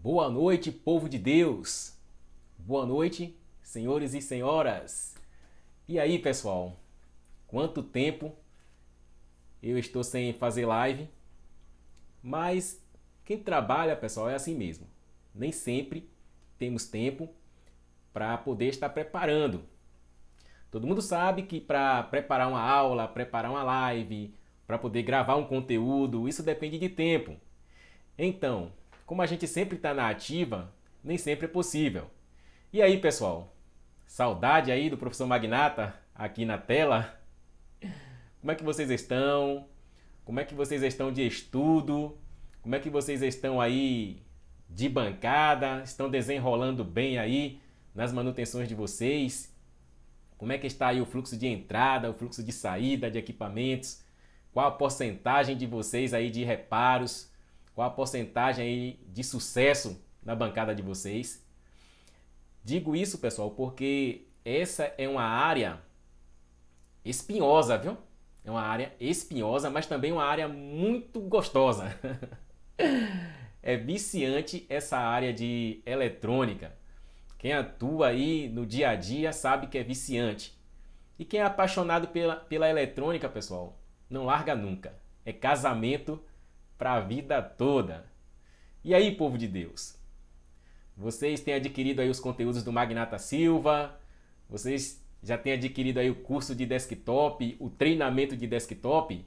Boa noite, povo de Deus! Boa noite, senhores e senhoras! E aí, pessoal? Quanto tempo eu estou sem fazer live, mas quem trabalha, pessoal, é assim mesmo. Nem sempre temos tempo para poder estar preparando. Todo mundo sabe que para preparar uma aula, preparar uma live, para poder gravar um conteúdo, isso depende de tempo. Então, como a gente sempre está na ativa, nem sempre é possível. E aí, pessoal? Saudade aí do professor Magnata aqui na tela? Como é que vocês estão? Como é que vocês estão de estudo? Como é que vocês estão aí de bancada? Estão desenrolando bem aí nas manutenções de vocês? Como é que está aí o fluxo de entrada, o fluxo de saída de equipamentos? Qual a porcentagem de vocês aí de reparos? qual a porcentagem aí de sucesso na bancada de vocês. Digo isso, pessoal, porque essa é uma área espinhosa, viu? É uma área espinhosa, mas também uma área muito gostosa. é viciante essa área de eletrônica. Quem atua aí no dia a dia sabe que é viciante. E quem é apaixonado pela, pela eletrônica, pessoal, não larga nunca. É casamento para a vida toda. E aí, povo de Deus? Vocês têm adquirido aí os conteúdos do Magnata Silva? Vocês já têm adquirido aí o curso de desktop, o treinamento de desktop?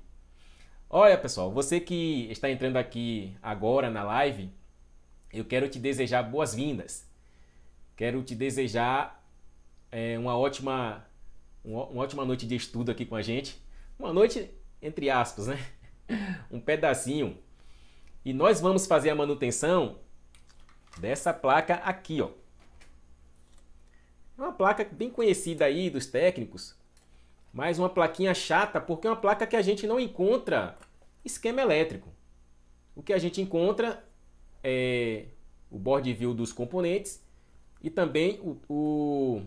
Olha, pessoal, você que está entrando aqui agora na live, eu quero te desejar boas-vindas. Quero te desejar é, uma, ótima, uma ótima noite de estudo aqui com a gente. Uma noite entre aspas, né? um pedacinho. E nós vamos fazer a manutenção dessa placa aqui, ó. é Uma placa bem conhecida aí dos técnicos, mas uma plaquinha chata porque é uma placa que a gente não encontra esquema elétrico. O que a gente encontra é o board view dos componentes e também o, o,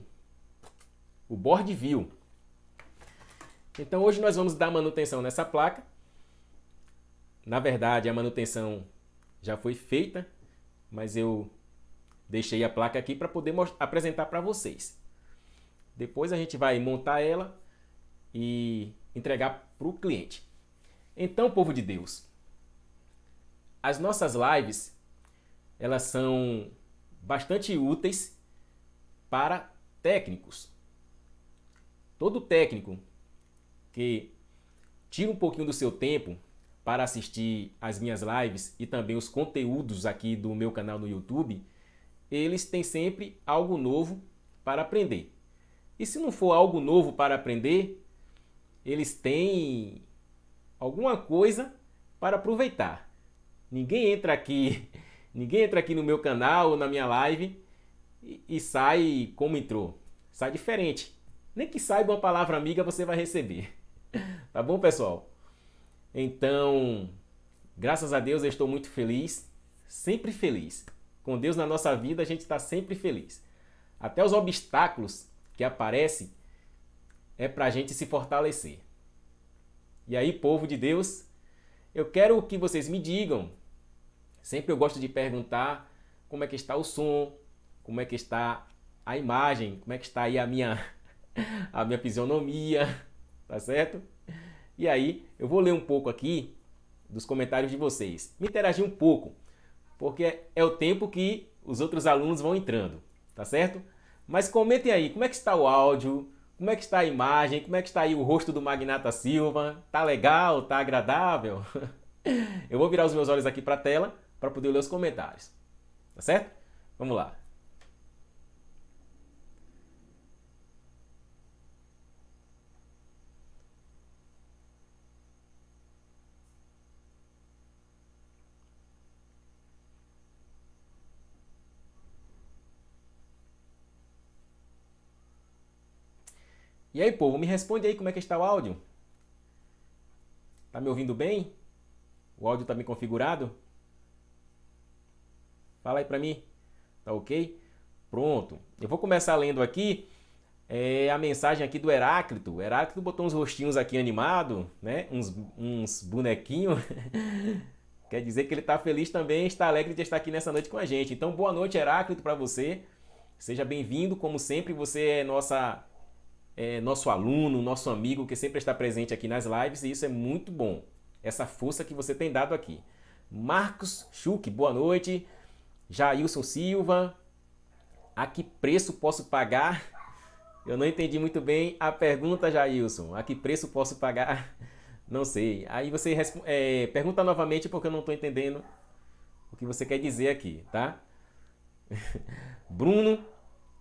o board view. Então hoje nós vamos dar manutenção nessa placa na verdade, a manutenção já foi feita, mas eu deixei a placa aqui para poder apresentar para vocês. Depois a gente vai montar ela e entregar para o cliente. Então, povo de Deus, as nossas lives elas são bastante úteis para técnicos. Todo técnico que tira um pouquinho do seu tempo para assistir as minhas lives e também os conteúdos aqui do meu canal no YouTube, eles têm sempre algo novo para aprender. E se não for algo novo para aprender, eles têm alguma coisa para aproveitar. Ninguém entra aqui, ninguém entra aqui no meu canal ou na minha live e, e sai como entrou. Sai diferente. Nem que saiba uma palavra amiga você vai receber. Tá bom, pessoal? Então, graças a Deus eu estou muito feliz, sempre feliz. Com Deus na nossa vida a gente está sempre feliz. Até os obstáculos que aparecem é para a gente se fortalecer. E aí, povo de Deus, eu quero que vocês me digam. Sempre eu gosto de perguntar como é que está o som, como é que está a imagem, como é que está aí a minha a minha fisionomia, tá certo? E aí eu vou ler um pouco aqui dos comentários de vocês. Me interagir um pouco, porque é o tempo que os outros alunos vão entrando, tá certo? Mas comentem aí, como é que está o áudio? Como é que está a imagem? Como é que está aí o rosto do Magnata Silva? Tá legal? Tá agradável? Eu vou virar os meus olhos aqui para a tela para poder ler os comentários. Tá certo? Vamos lá. E aí, povo, me responde aí como é que está o áudio. Tá me ouvindo bem? O áudio tá bem configurado? Fala aí para mim. Tá ok? Pronto. Eu vou começar lendo aqui é, a mensagem aqui do Heráclito. O Heráclito botou uns rostinhos aqui animado, né? Uns, uns bonequinhos. Quer dizer que ele está feliz também, está alegre de estar aqui nessa noite com a gente. Então, boa noite, Heráclito, para você. Seja bem-vindo, como sempre, você é nossa é, nosso aluno, nosso amigo que sempre está presente aqui nas lives e isso é muito bom. Essa força que você tem dado aqui. Marcos Schuch, boa noite. Jailson Silva, a que preço posso pagar? Eu não entendi muito bem a pergunta, Jailson. A que preço posso pagar? Não sei. Aí você é, pergunta novamente porque eu não estou entendendo o que você quer dizer aqui, tá? Bruno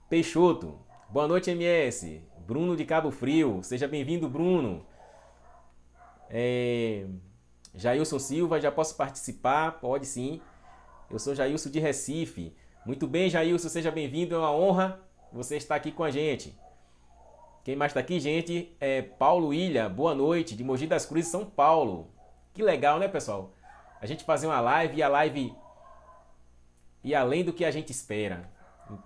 Peixoto. Boa noite, MS. Bruno de Cabo Frio, seja bem-vindo, Bruno. É... Jailson Silva, já posso participar? Pode sim. Eu sou Jailson de Recife. Muito bem, Jailson, seja bem-vindo. É uma honra você estar aqui com a gente. Quem mais está aqui, gente, é Paulo Ilha. Boa noite, de Mogi das Cruzes, São Paulo. Que legal, né, pessoal? A gente fazer uma live e a live e além do que a gente espera. Em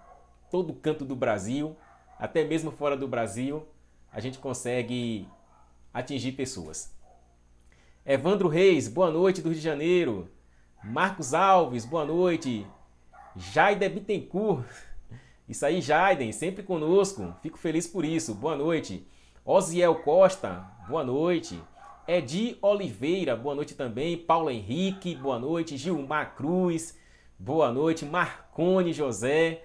todo canto do Brasil, até mesmo fora do Brasil, a gente consegue atingir pessoas. Evandro Reis, boa noite do Rio de Janeiro. Marcos Alves, boa noite. Jaide Bittencourt, isso aí, Jaiden, sempre conosco. Fico feliz por isso. Boa noite. Osiel Costa, boa noite. Edi Oliveira, boa noite também. Paulo Henrique, boa noite. Gilmar Cruz, boa noite. Marcone José,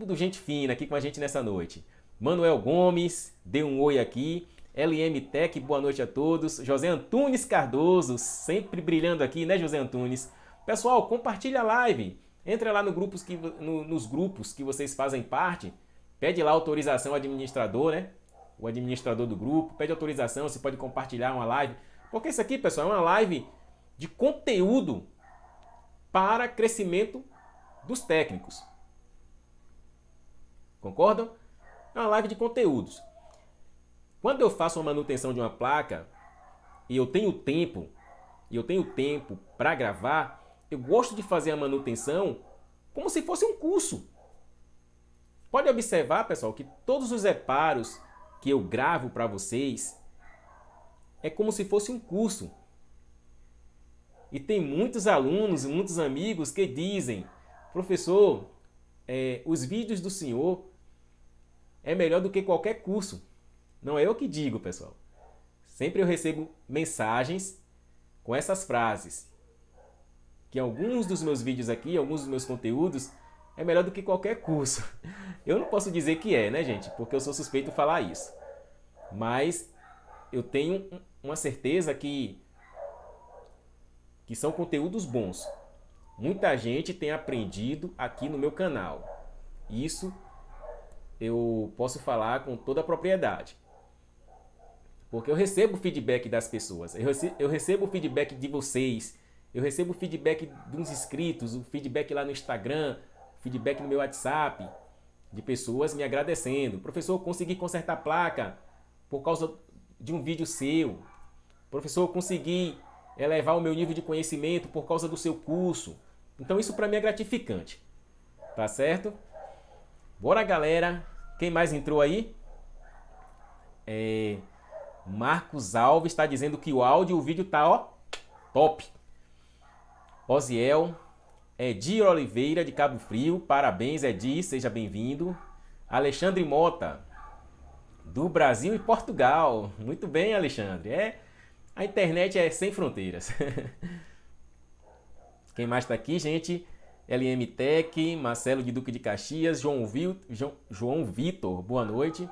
tudo gente fina aqui com a gente nessa noite. Manuel Gomes, dê um oi aqui. LM Tech, boa noite a todos. José Antunes Cardoso, sempre brilhando aqui, né, José Antunes? Pessoal, compartilha a live. Entra lá no grupos que, no, nos grupos que vocês fazem parte. Pede lá autorização ao administrador, né? O administrador do grupo. Pede autorização, você pode compartilhar uma live. Porque isso aqui, pessoal, é uma live de conteúdo para crescimento dos técnicos. Concordam? É uma live de conteúdos. Quando eu faço a manutenção de uma placa e eu tenho tempo, e eu tenho tempo para gravar, eu gosto de fazer a manutenção como se fosse um curso. Pode observar, pessoal, que todos os reparos que eu gravo para vocês é como se fosse um curso. E tem muitos alunos, muitos amigos que dizem: professor, é, os vídeos do senhor é melhor do que qualquer curso. Não é eu que digo, pessoal. Sempre eu recebo mensagens com essas frases. Que alguns dos meus vídeos aqui, alguns dos meus conteúdos, é melhor do que qualquer curso. Eu não posso dizer que é, né, gente? Porque eu sou suspeito de falar isso. Mas eu tenho uma certeza que que são conteúdos bons. Muita gente tem aprendido aqui no meu canal. Isso eu posso falar com toda a propriedade. Porque eu recebo feedback das pessoas, eu recebo, eu recebo feedback de vocês, eu recebo feedback dos inscritos, o feedback lá no Instagram, feedback no meu WhatsApp, de pessoas me agradecendo. Professor, consegui consertar a placa por causa de um vídeo seu. Professor, consegui elevar o meu nível de conhecimento por causa do seu curso. Então isso para mim é gratificante. Tá certo? Bora, galera. Quem mais entrou aí? É... Marcos Alves está dizendo que o áudio e o vídeo tá, ó, top. Osiel, Edir Oliveira de Cabo Frio, parabéns Edir, seja bem-vindo. Alexandre Mota, do Brasil e Portugal. Muito bem, Alexandre. É, a internet é sem fronteiras. Quem mais está aqui, gente? LM Tech, Marcelo de Duque de Caxias, João, Vil, João, João Vitor, boa noite.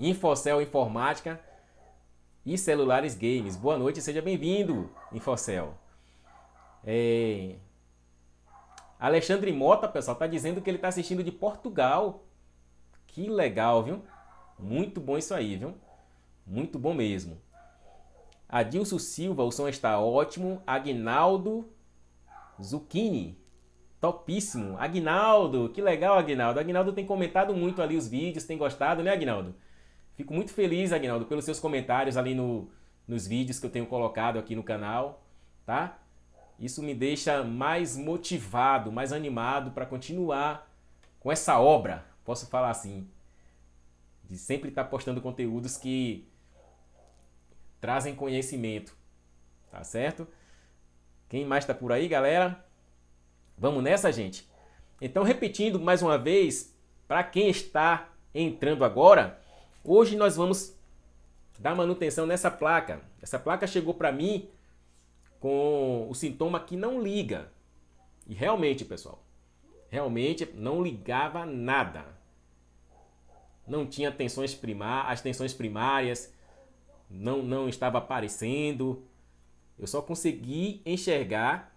Infocel Informática e Celulares Games, boa noite, seja bem-vindo, Infocel. É... Alexandre Mota, pessoal, tá dizendo que ele tá assistindo de Portugal. Que legal, viu? Muito bom isso aí, viu? Muito bom mesmo. Adilson Silva, o som está ótimo. Agnaldo Zucchini, Topíssimo. Agnaldo, que legal, Agnaldo. Agnaldo tem comentado muito ali os vídeos, tem gostado, né, Agnaldo? Fico muito feliz, Agnaldo, pelos seus comentários ali no, nos vídeos que eu tenho colocado aqui no canal, tá? Isso me deixa mais motivado, mais animado para continuar com essa obra, posso falar assim, de sempre estar tá postando conteúdos que trazem conhecimento, tá certo? Quem mais está por aí, galera? Vamos nessa, gente? Então, repetindo mais uma vez, para quem está entrando agora, hoje nós vamos dar manutenção nessa placa. Essa placa chegou para mim com o sintoma que não liga. E realmente, pessoal, realmente não ligava nada. Não tinha tensões primárias, as tensões primárias não não estava aparecendo. Eu só consegui enxergar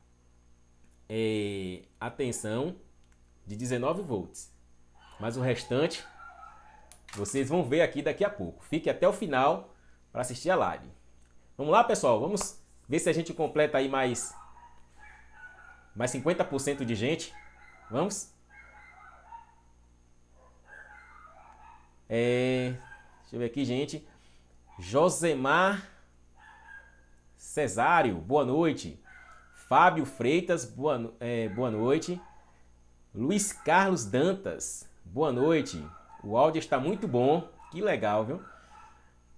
é, a tensão de 19 volts. Mas o restante vocês vão ver aqui daqui a pouco. Fique até o final para assistir a live. Vamos lá, pessoal? Vamos ver se a gente completa aí mais, mais 50% de gente. Vamos? É, deixa eu ver aqui, gente. Josemar Cesário, boa noite. Fábio Freitas, boa, é, boa noite. Luiz Carlos Dantas, boa noite. O áudio está muito bom, que legal, viu?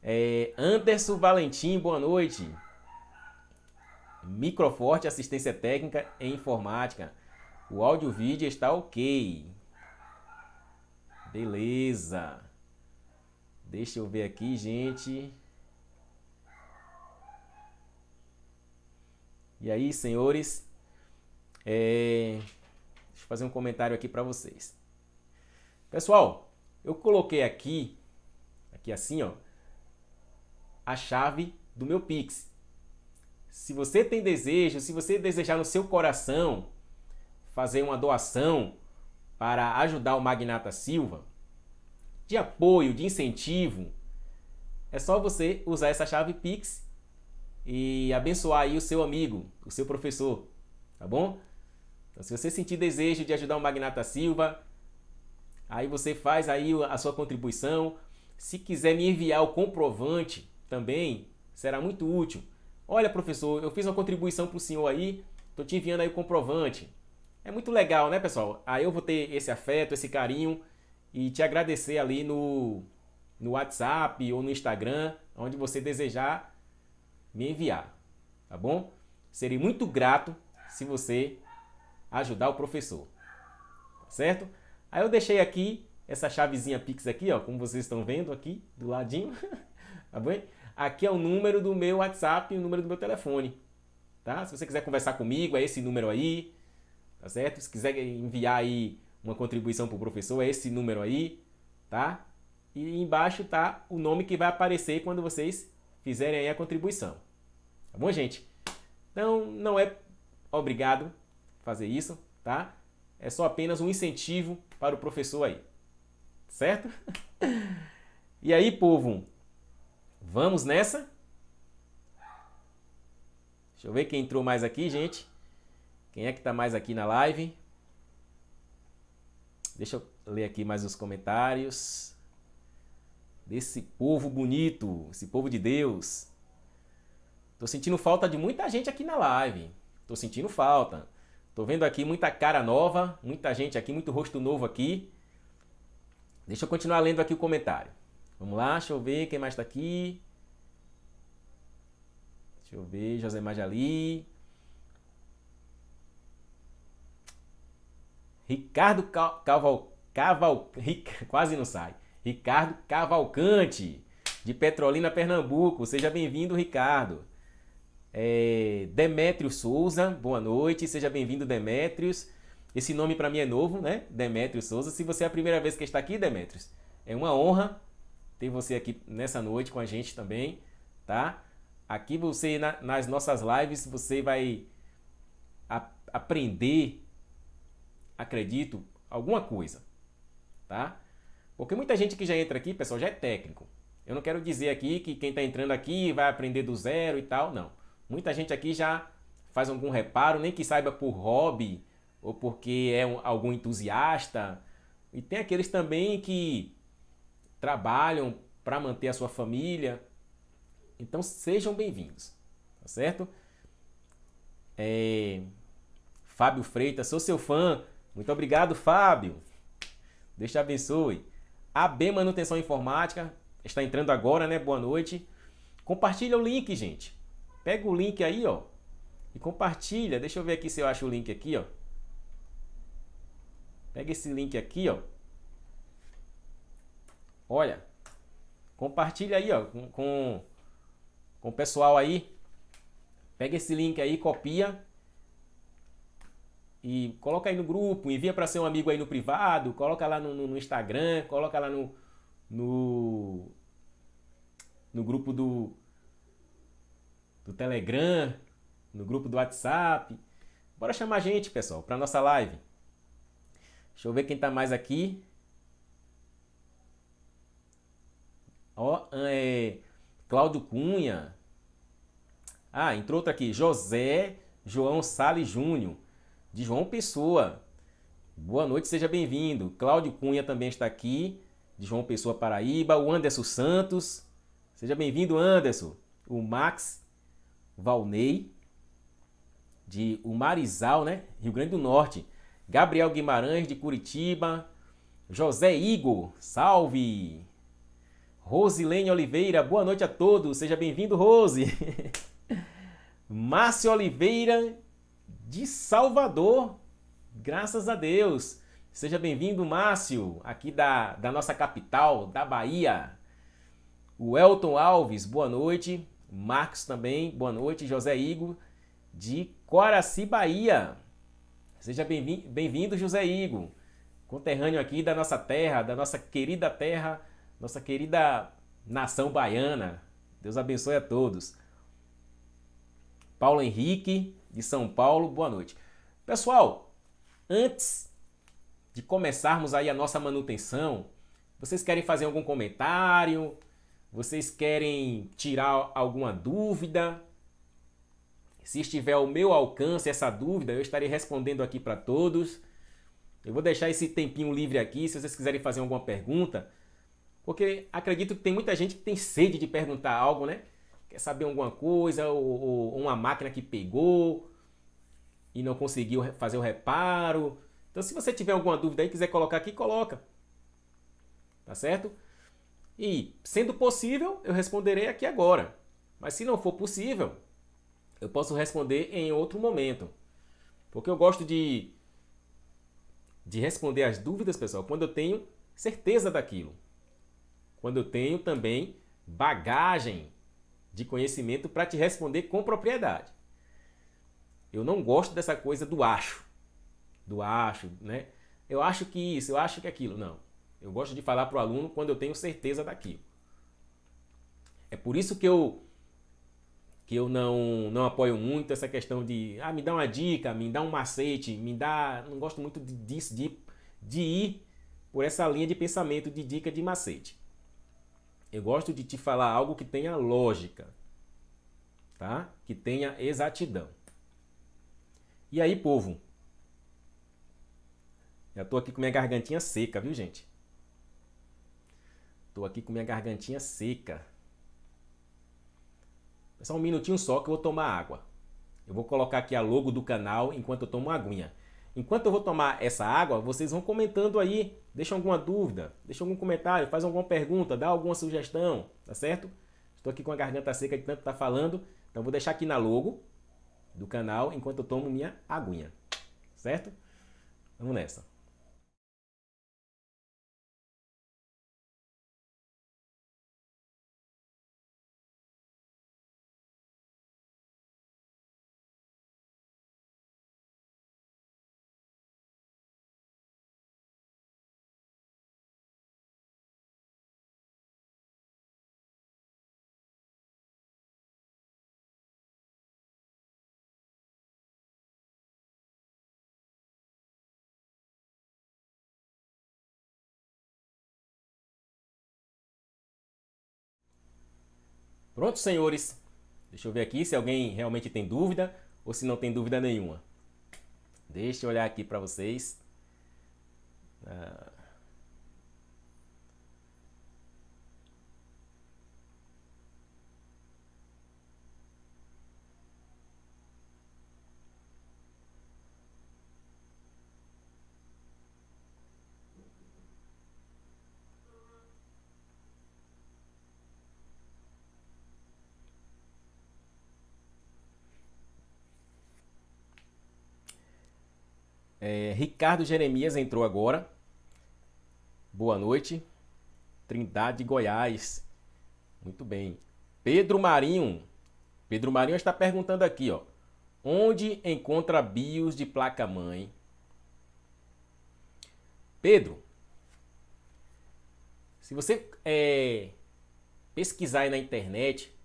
É, Anderson Valentim, boa noite. Microforte Assistência Técnica em Informática. O áudio vídeo está ok. Beleza. Deixa eu ver aqui, gente. E aí, senhores, é... deixa eu fazer um comentário aqui para vocês. Pessoal, eu coloquei aqui, aqui assim, ó, a chave do meu Pix. Se você tem desejo, se você desejar no seu coração fazer uma doação para ajudar o Magnata Silva, de apoio, de incentivo, é só você usar essa chave Pix e abençoar aí o seu amigo, o seu professor, tá bom? Então, se você sentir desejo de ajudar o Magnata Silva, aí você faz aí a sua contribuição. Se quiser me enviar o comprovante também, será muito útil. Olha, professor, eu fiz uma contribuição para o senhor aí, tô te enviando aí o comprovante. É muito legal, né, pessoal? Aí eu vou ter esse afeto, esse carinho e te agradecer ali no, no WhatsApp ou no Instagram, onde você desejar me enviar, tá bom? Serei muito grato se você ajudar o professor, tá certo? Aí eu deixei aqui essa chavezinha Pix aqui, ó, como vocês estão vendo aqui do ladinho, tá bem? Aqui é o número do meu WhatsApp e o número do meu telefone, tá? Se você quiser conversar comigo, é esse número aí, tá certo? Se quiser enviar aí uma contribuição para o professor, é esse número aí, tá? E embaixo tá o nome que vai aparecer quando vocês fizerem aí a contribuição. Tá bom, gente? Então, não é obrigado fazer isso, tá? É só apenas um incentivo para o professor aí. Certo? E aí, povo, vamos nessa? Deixa eu ver quem entrou mais aqui, gente. Quem é que tá mais aqui na live? Deixa eu ler aqui mais os comentários desse povo bonito, esse povo de Deus. Tô sentindo falta de muita gente aqui na live. Tô sentindo falta. Tô vendo aqui muita cara nova, muita gente aqui, muito rosto novo aqui. Deixa eu continuar lendo aqui o comentário. Vamos lá, deixa eu ver quem mais está aqui. Deixa eu ver, José Majali. Ricardo Cavalcante. Caval, Caval quase não sai. Ricardo Cavalcante, de Petrolina, Pernambuco. Seja bem-vindo, Ricardo. É, Demétrio Souza, boa noite. Seja bem-vindo, Demétrios. Esse nome para mim é novo, né? Demétrio Souza. Se você é a primeira vez que está aqui, Demétrios, é uma honra ter você aqui nessa noite com a gente também, tá? Aqui você, na, nas nossas lives, você vai a, aprender, acredito, alguma coisa, tá? Porque muita gente que já entra aqui, pessoal, já é técnico. Eu não quero dizer aqui que quem está entrando aqui vai aprender do zero e tal, não. Muita gente aqui já faz algum reparo, nem que saiba por hobby ou porque é um, algum entusiasta. E tem aqueles também que trabalham para manter a sua família. Então sejam bem-vindos, tá certo? É... Fábio Freitas, sou seu fã. Muito obrigado, Fábio. Deus te abençoe. AB Manutenção Informática, está entrando agora, né? Boa noite. Compartilha o link, gente. Pega o link aí, ó, e compartilha. Deixa eu ver aqui se eu acho o link aqui, ó. Pega esse link aqui, ó. Olha, compartilha aí, ó, com, com, com o pessoal aí. Pega esse link aí, copia e coloca aí no grupo, envia para ser um amigo aí no privado, coloca lá no, no, no Instagram, coloca lá no, no, no grupo do, do Telegram, no grupo do WhatsApp. Bora chamar a gente, pessoal, para nossa live. Deixa eu ver quem tá mais aqui. Ó, é, Cláudio Cunha. Ah, entrou outro aqui, José João Sales Júnior de João Pessoa. Boa noite, seja bem-vindo. Cláudio Cunha também está aqui, de João Pessoa, Paraíba. O Anderson Santos, seja bem-vindo, Anderson. O Max Valnei, de Marizal, né? Rio Grande do Norte. Gabriel Guimarães, de Curitiba. José Igor, salve! Rosilene Oliveira, boa noite a todos. Seja bem-vindo, Rose. Márcio Oliveira, de Salvador. Graças a Deus. Seja bem-vindo, Márcio, aqui da, da nossa capital, da Bahia. O Elton Alves, boa noite. Marcos também, boa noite. José Igor, de Coraci, Bahia. Seja bem-vindo, José Igor. Conterrâneo aqui da nossa terra, da nossa querida terra, nossa querida nação baiana. Deus abençoe a todos. Paulo Henrique, de São Paulo. Boa noite. Pessoal, antes de começarmos aí a nossa manutenção, vocês querem fazer algum comentário? Vocês querem tirar alguma dúvida? Se estiver ao meu alcance essa dúvida, eu estarei respondendo aqui para todos. Eu vou deixar esse tempinho livre aqui, se vocês quiserem fazer alguma pergunta, porque acredito que tem muita gente que tem sede de perguntar algo, né? quer saber alguma coisa, ou, ou uma máquina que pegou e não conseguiu fazer o reparo. Então, se você tiver alguma dúvida e quiser colocar aqui, coloca. Tá certo? E, sendo possível, eu responderei aqui agora. Mas se não for possível, eu posso responder em outro momento. Porque eu gosto de, de responder as dúvidas, pessoal, quando eu tenho certeza daquilo. Quando eu tenho também bagagem de conhecimento para te responder com propriedade. Eu não gosto dessa coisa do acho. Do acho, né? Eu acho que isso, eu acho que aquilo. Não. Eu gosto de falar para o aluno quando eu tenho certeza daquilo. É por isso que eu que eu não não apoio muito essa questão de ah, me dá uma dica, me dá um macete, me dá, não gosto muito disso de de ir por essa linha de pensamento de dica de macete. Eu gosto de te falar algo que tenha lógica, tá? Que tenha exatidão. E aí, povo? Já tô aqui com minha gargantinha seca, viu, gente? Tô aqui com minha gargantinha seca. É só um minutinho só que eu vou tomar água. Eu vou colocar aqui a logo do canal enquanto eu tomo uma aguinha. Enquanto eu vou tomar essa água, vocês vão comentando aí, deixa alguma dúvida, deixa algum comentário, faz alguma pergunta, dá alguma sugestão, tá certo? Estou aqui com a garganta seca de tanto estar tá falando, então vou deixar aqui na logo do canal enquanto eu tomo minha aguinha, certo? Vamos nessa. Pronto, senhores? Deixa eu ver aqui se alguém realmente tem dúvida ou se não tem dúvida nenhuma. Deixa eu olhar aqui para vocês. Ah, É, Ricardo Jeremias entrou agora. Boa noite. Trindade Goiás. Muito bem. Pedro Marinho. Pedro Marinho está perguntando aqui, ó. Onde encontra bios de placa-mãe? Pedro, se você é, pesquisar aí na internet,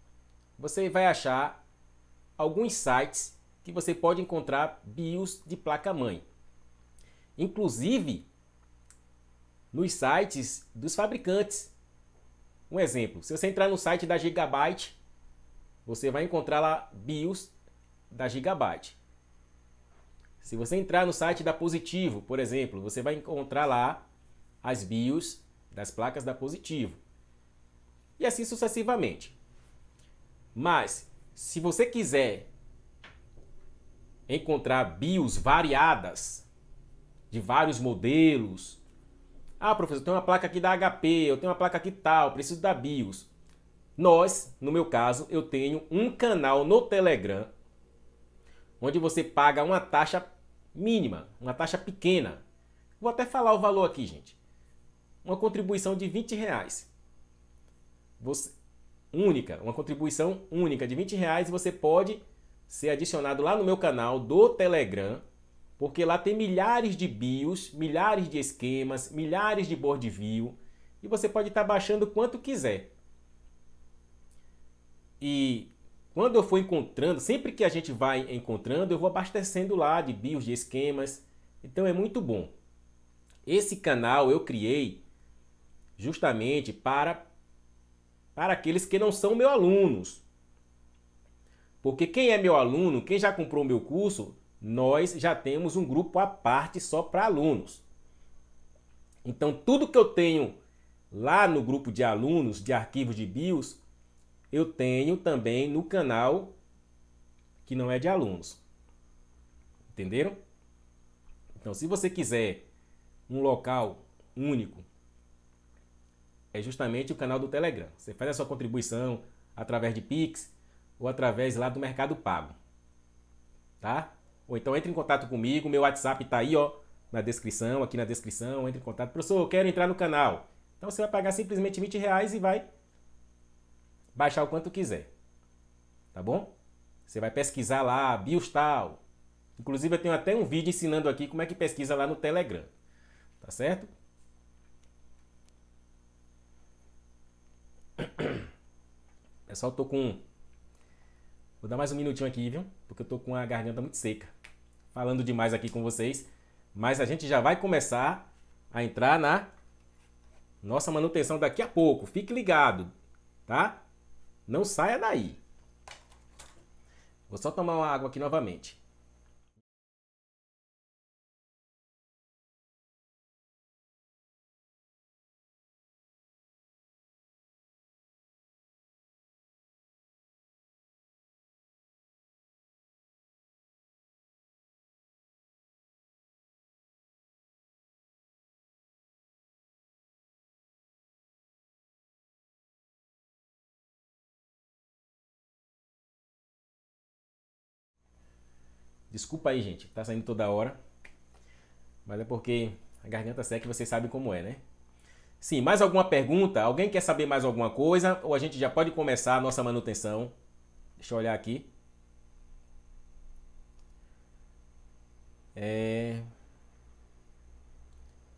você vai achar alguns sites que você pode encontrar bios de placa-mãe inclusive nos sites dos fabricantes. Um exemplo, se você entrar no site da Gigabyte, você vai encontrar lá BIOS da Gigabyte. Se você entrar no site da Positivo, por exemplo, você vai encontrar lá as BIOS das placas da Positivo. E assim sucessivamente. Mas, se você quiser encontrar BIOS variadas, de vários modelos. Ah, professor, eu tenho uma placa aqui da HP, eu tenho uma placa aqui tal, preciso da BIOS. Nós, no meu caso, eu tenho um canal no Telegram onde você paga uma taxa mínima, uma taxa pequena. Vou até falar o valor aqui, gente. Uma contribuição de 20 reais. Você, única, uma contribuição única de 20 reais, você pode ser adicionado lá no meu canal do Telegram porque lá tem milhares de bios, milhares de esquemas, milhares de board view, e você pode estar tá baixando quanto quiser. E quando eu for encontrando, sempre que a gente vai encontrando, eu vou abastecendo lá de bios, de esquemas. Então é muito bom. Esse canal eu criei justamente para para aqueles que não são meus alunos. Porque quem é meu aluno, quem já comprou meu curso, nós já temos um grupo à parte só para alunos. Então, tudo que eu tenho lá no grupo de alunos de arquivos de BIOS, eu tenho também no canal que não é de alunos. Entenderam? Então, se você quiser um local único, é justamente o canal do Telegram. Você faz a sua contribuição através de Pix ou através lá do Mercado Pago. Tá? Ou então entre em contato comigo, meu WhatsApp está aí, ó, na descrição, aqui na descrição, entre em contato. Professor, eu quero entrar no canal. Então você vai pagar simplesmente 20 reais e vai baixar o quanto quiser. Tá bom? Você vai pesquisar lá, Biostal. Inclusive eu tenho até um vídeo ensinando aqui como é que pesquisa lá no Telegram. Tá certo? Pessoal, é tô com. Vou dar mais um minutinho aqui, viu? Porque eu tô com a garganta muito seca falando demais aqui com vocês, mas a gente já vai começar a entrar na nossa manutenção daqui a pouco. Fique ligado, tá? Não saia daí. Vou só tomar uma água aqui novamente. Desculpa aí, gente, tá saindo toda hora. Mas é porque a garganta seca e vocês sabem como é, né? Sim, mais alguma pergunta? Alguém quer saber mais alguma coisa? Ou a gente já pode começar a nossa manutenção? Deixa eu olhar aqui. É...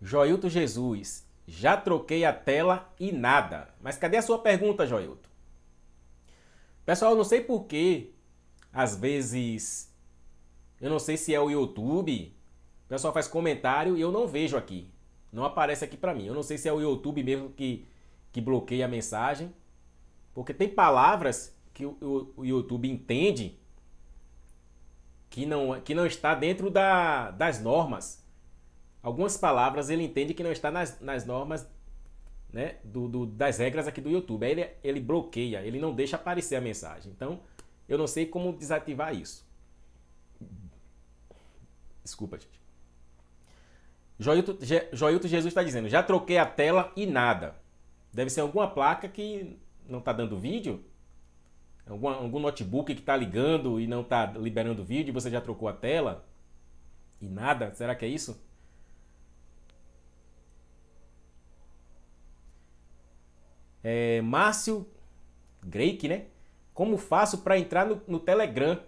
Joilto Jesus, já troquei a tela e nada. Mas cadê a sua pergunta, Joilto? Pessoal, não sei por que às vezes eu não sei se é o YouTube. O pessoal faz comentário e eu não vejo aqui. Não aparece aqui para mim. Eu não sei se é o YouTube mesmo que, que bloqueia a mensagem. Porque tem palavras que o, o, o YouTube entende que não, que não está dentro da, das normas. Algumas palavras ele entende que não está nas, nas normas né, do, do, das regras aqui do YouTube. Aí ele, ele bloqueia, ele não deixa aparecer a mensagem. Então, eu não sei como desativar isso. Desculpa, gente. Joilton, Joilton Jesus está dizendo: já troquei a tela e nada. Deve ser alguma placa que não está dando vídeo? Algum, algum notebook que está ligando e não está liberando vídeo, você já trocou a tela e nada? Será que é isso? É, Márcio Greik, né? Como faço para entrar no, no Telegram?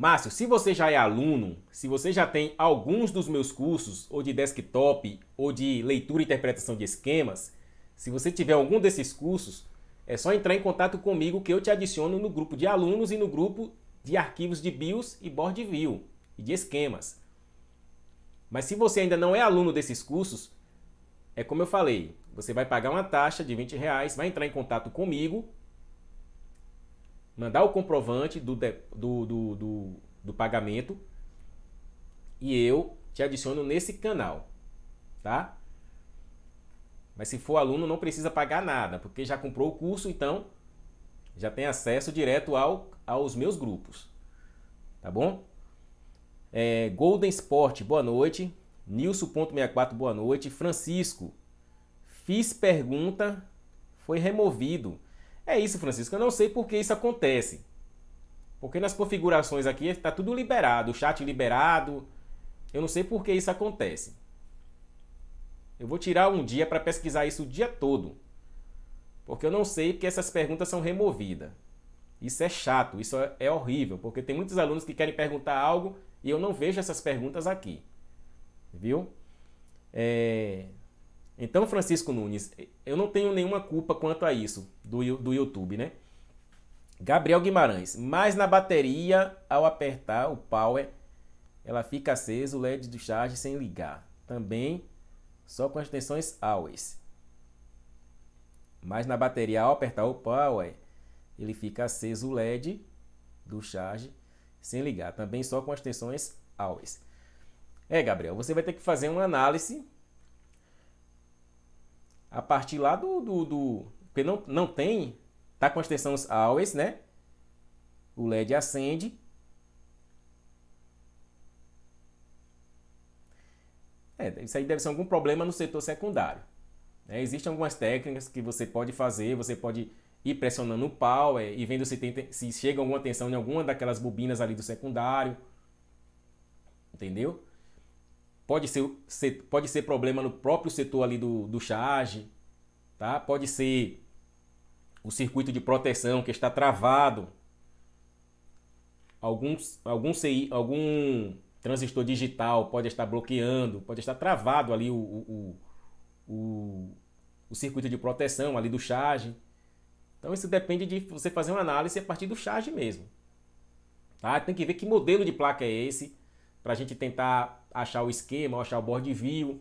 Márcio, se você já é aluno, se você já tem alguns dos meus cursos, ou de desktop, ou de leitura e interpretação de esquemas, se você tiver algum desses cursos, é só entrar em contato comigo que eu te adiciono no grupo de alunos e no grupo de arquivos de BIOS e Board View e de esquemas. Mas se você ainda não é aluno desses cursos, é como eu falei, você vai pagar uma taxa de 20 reais, vai entrar em contato comigo mandar o comprovante do, de, do, do, do, do pagamento e eu te adiciono nesse canal, tá? Mas se for aluno, não precisa pagar nada, porque já comprou o curso, então já tem acesso direto ao, aos meus grupos, tá bom? É, Golden Sport, boa noite. Nilson.64, boa noite. Francisco, fiz pergunta, foi removido. É isso, Francisco. Eu não sei por que isso acontece. Porque nas configurações aqui está tudo liberado, o chat liberado. Eu não sei por que isso acontece. Eu vou tirar um dia para pesquisar isso o dia todo. Porque eu não sei porque essas perguntas são removidas. Isso é chato, isso é, é horrível, porque tem muitos alunos que querem perguntar algo e eu não vejo essas perguntas aqui. Viu? É... Então, Francisco Nunes, eu não tenho nenhuma culpa quanto a isso do, do YouTube, né? Gabriel Guimarães, mas na bateria, ao apertar o power, ela fica acesa, o LED do charge sem ligar. Também só com as tensões always. Mas na bateria, ao apertar o power, ele fica aceso o LED do charge sem ligar. Também só com as tensões always. É, Gabriel, você vai ter que fazer uma análise a partir lá do. do, do porque não, não tem. Tá com as tensões always, né? O LED acende. É, isso aí deve ser algum problema no setor secundário. É, existem algumas técnicas que você pode fazer, você pode ir pressionando o pau é, e vendo se, tem, se chega alguma tensão em alguma daquelas bobinas ali do secundário. Entendeu? Pode ser, pode ser problema no próprio setor ali do, do charge, tá? Pode ser o circuito de proteção que está travado. Algum, algum, CI, algum transistor digital pode estar bloqueando, pode estar travado ali o, o, o, o circuito de proteção ali do charge. Então isso depende de você fazer uma análise a partir do charge mesmo. Tá? Tem que ver que modelo de placa é esse para a gente tentar achar o esquema, achar o board view.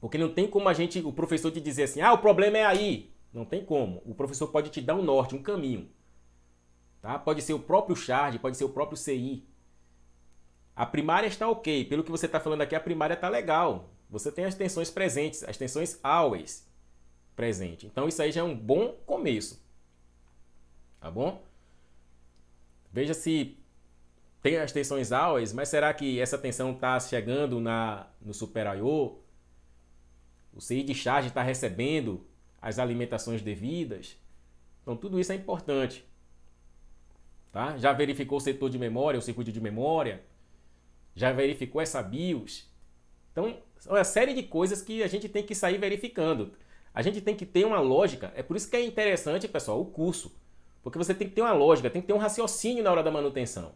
Porque não tem como a gente, o professor te dizer assim, ah, o problema é aí. Não tem como. O professor pode te dar um norte, um caminho. Tá? Pode ser o próprio charge, pode ser o próprio CI. A primária está ok. Pelo que você está falando aqui, a primária está legal. Você tem as tensões presentes, as tensões always presente. Então isso aí já é um bom começo. Tá bom? Veja se tem as tensões áureas, mas será que essa tensão está chegando na, no superior? O CI de charge está recebendo as alimentações devidas? Então, tudo isso é importante. Tá? Já verificou o setor de memória, o circuito de memória? Já verificou essa BIOS? Então, é uma série de coisas que a gente tem que sair verificando. A gente tem que ter uma lógica. É por isso que é interessante, pessoal, o curso. Porque você tem que ter uma lógica, tem que ter um raciocínio na hora da manutenção.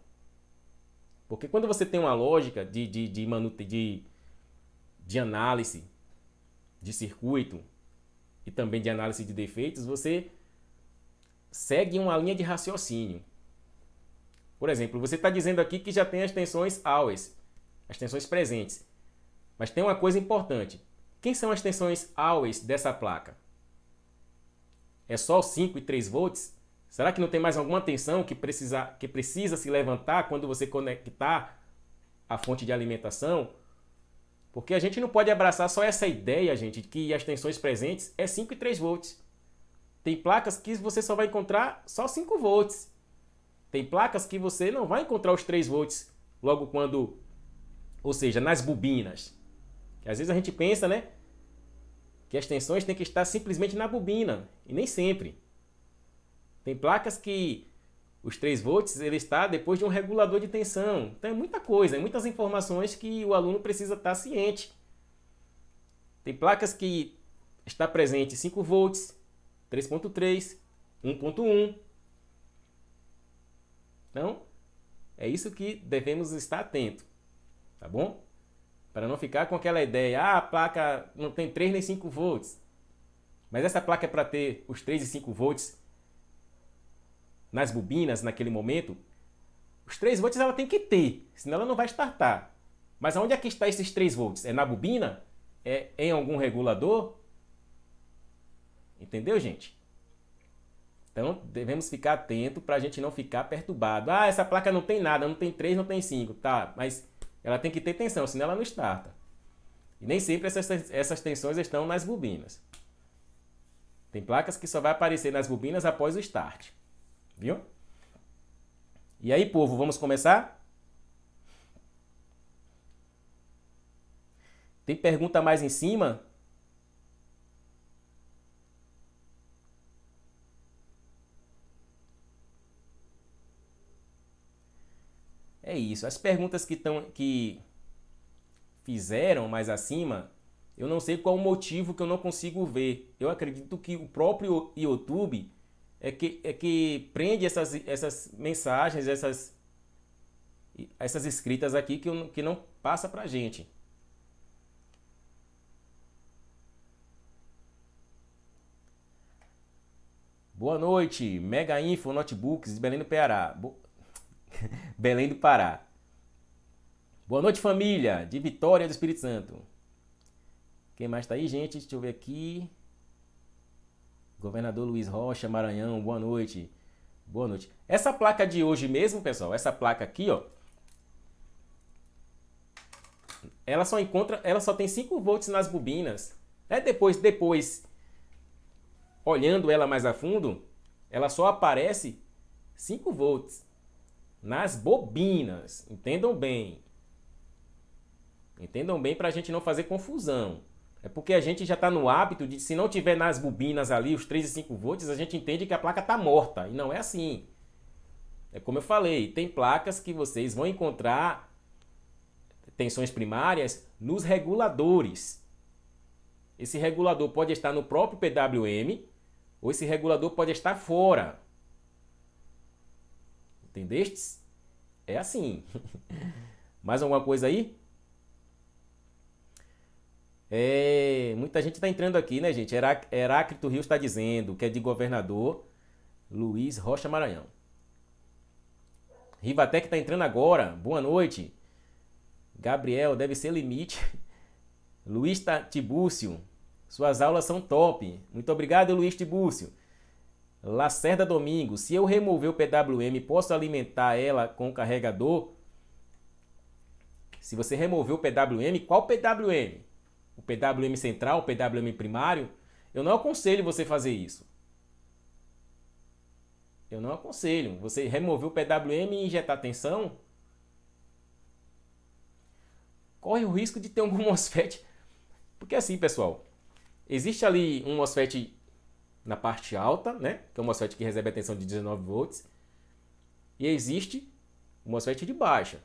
Porque quando você tem uma lógica de, de, de, manute, de, de análise de circuito e também de análise de defeitos, você segue uma linha de raciocínio. Por exemplo, você está dizendo aqui que já tem as tensões always, as tensões presentes. Mas tem uma coisa importante. Quem são as tensões always dessa placa? É só 5 e 3 volts? Será que não tem mais alguma tensão que precisa, que precisa se levantar quando você conectar a fonte de alimentação? Porque a gente não pode abraçar só essa ideia, gente, de que as tensões presentes é 5 e 3 volts. Tem placas que você só vai encontrar só 5 volts. Tem placas que você não vai encontrar os 3 volts logo quando, ou seja, nas bobinas. Que às vezes a gente pensa, né, que as tensões têm que estar simplesmente na bobina, e nem sempre. Tem placas que os 3 volts ele está depois de um regulador de tensão. Então é muita coisa, é muitas informações que o aluno precisa estar ciente. Tem placas que está presente 5 volts, 3.3, 1.1. Então, é isso que devemos estar atento, tá bom? Para não ficar com aquela ideia, ah, a placa não tem 3 nem 5 volts. Mas essa placa é para ter os 3 e 5 volts nas bobinas naquele momento, os 3 volts ela tem que ter, senão ela não vai startar. Mas onde é que está esses 3 volts? É na bobina? É em algum regulador? Entendeu, gente? Então, devemos ficar atento para a gente não ficar perturbado. Ah, essa placa não tem nada, não tem 3, não tem 5. Tá, mas ela tem que ter tensão, senão ela não starta. E nem sempre essas, essas tensões estão nas bobinas. Tem placas que só vai aparecer nas bobinas após o start. Viu? E aí, povo, vamos começar? Tem pergunta mais em cima? É isso. As perguntas que, tão, que fizeram mais acima, eu não sei qual o motivo que eu não consigo ver. Eu acredito que o próprio YouTube é que, é que prende essas, essas mensagens, essas, essas escritas aqui que, que não passa para a gente. Boa noite, Mega Info Notebooks de Belém do Pará. Bo... Belém do Pará. Boa noite, família, de Vitória do Espírito Santo. Quem mais tá aí, gente? Deixa eu ver aqui. Governador Luiz Rocha, Maranhão, boa noite. Boa noite. Essa placa de hoje mesmo, pessoal, essa placa aqui, ó. Ela só encontra, ela só tem 5 volts nas bobinas. É depois, depois olhando ela mais a fundo, ela só aparece 5 volts nas bobinas. Entendam bem. Entendam bem para a gente não fazer confusão. É porque a gente já está no hábito de, se não tiver nas bobinas ali os 3 e 5 volts, a gente entende que a placa está morta. E não é assim. É como eu falei, tem placas que vocês vão encontrar tensões primárias nos reguladores. Esse regulador pode estar no próprio PWM ou esse regulador pode estar fora. Entendestes? É assim. Mais alguma coisa aí? É, muita gente está entrando aqui, né, gente? Herá, Heráclito Rios está dizendo que é de governador Luiz Rocha Maranhão. Rivatec está entrando agora. Boa noite. Gabriel, deve ser limite. Luiz Tibúcio, suas aulas são top. Muito obrigado, Luiz Tibúcio. Lacerda Domingo, se eu remover o PWM, posso alimentar ela com o carregador? Se você remover o PWM, qual PWM? o PWM central, o PWM primário, eu não aconselho você fazer isso. Eu não aconselho. Você remover o PWM e injetar tensão, corre o risco de ter algum MOSFET. Porque assim, pessoal, existe ali um MOSFET na parte alta, né? Que é um MOSFET que recebe a tensão de 19 volts. E existe o MOSFET de baixa.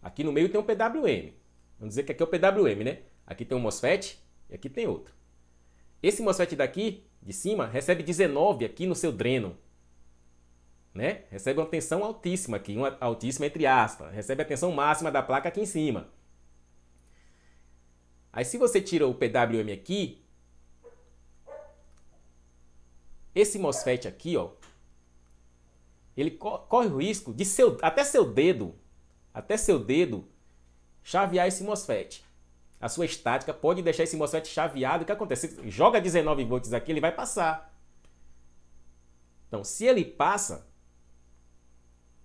Aqui no meio tem um PWM. Vamos dizer que aqui é o PWM, né? Aqui tem um MOSFET e aqui tem outro. Esse MOSFET daqui, de cima, recebe 19 aqui no seu dreno. Né? Recebe uma tensão altíssima aqui, uma altíssima entre aspas. Recebe a tensão máxima da placa aqui em cima. Aí se você tira o PWM aqui, esse MOSFET aqui, ó, ele co corre o risco de seu, até seu dedo, até seu dedo, chavear esse MOSFET a sua estática pode deixar esse MOSFET chaveado. O que acontece? Você joga 19 volts aqui, ele vai passar. Então, se ele passa,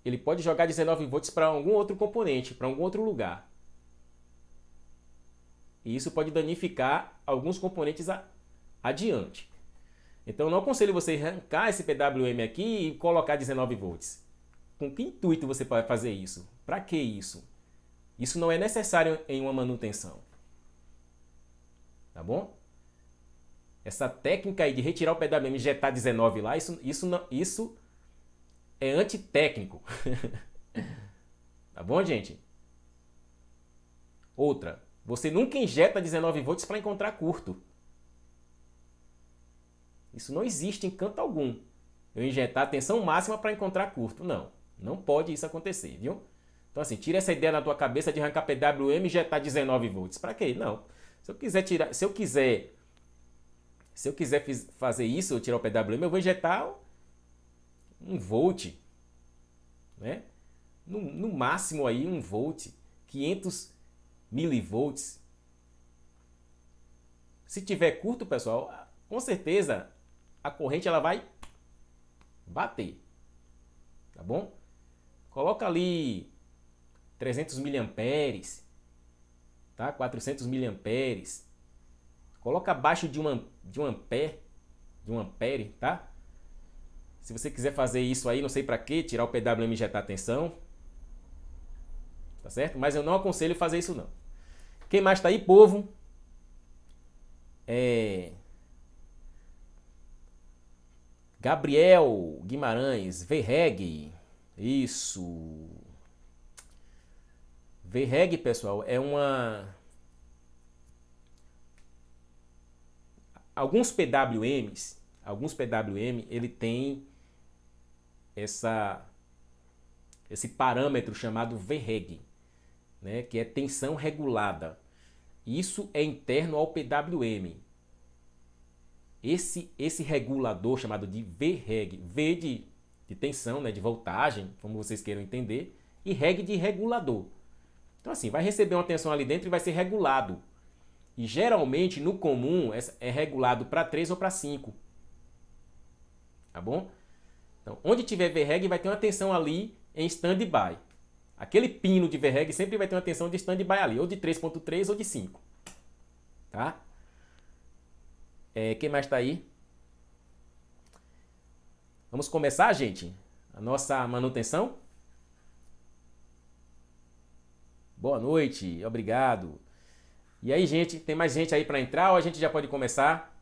ele pode jogar 19 volts para algum outro componente, para algum outro lugar. E isso pode danificar alguns componentes adiante. Então, não aconselho você arrancar esse PWM aqui e colocar 19 volts. Com que intuito você vai fazer isso? Para que isso? Isso não é necessário em uma manutenção tá bom? Essa técnica aí de retirar o pé da lama e injetar 19 lá, isso, isso, não, isso é antitécnico. tá bom, gente? Outra, você nunca injeta 19 volts para encontrar curto. Isso não existe em canto algum. Eu injetar tensão máxima para encontrar curto. Não, não pode isso acontecer, viu? Então assim, tira essa ideia na tua cabeça de arrancar PWM e injetar 19 volts. Para quê? Não. Se eu quiser tirar, se eu quiser, se eu quiser fiz, fazer isso, eu tirar o PWM, eu vou injetar um volt, né? No, no máximo aí um volt, 500 milivolts. Se tiver curto, pessoal, com certeza a corrente ela vai bater, tá bom? Coloca ali 300 miliamperes, tá? 400 miliamperes. Coloca abaixo de um, de um ampere, de um ampere, tá? Se você quiser fazer isso aí, não sei para quê, tirar o PWM e injetar tensão, tá certo? Mas eu não aconselho fazer isso não. Quem mais está aí, povo? É... Gabriel Guimarães, Verreg, isso. VREG, pessoal, é uma. Alguns PWMs, alguns PWM, ele tem essa, esse parâmetro chamado VREG, né, que é tensão regulada. Isso é interno ao PWM. Esse, esse regulador chamado de VREG, V de, de tensão, né, de voltagem, como vocês queiram entender, e REG de regulador. Então, assim, vai receber uma tensão ali dentro e vai ser regulado. E geralmente, no comum, é, é regulado para 3 ou para 5. Tá bom? Então, onde tiver VREG, vai ter uma tensão ali em stand-by. Aquele pino de VREG sempre vai ter uma tensão de stand-by ali, ou de 3.3 ou de 5. Tá? É, quem mais está aí? Vamos começar, gente, a nossa manutenção? Boa noite, obrigado. E aí, gente, tem mais gente aí para entrar ou a gente já pode começar?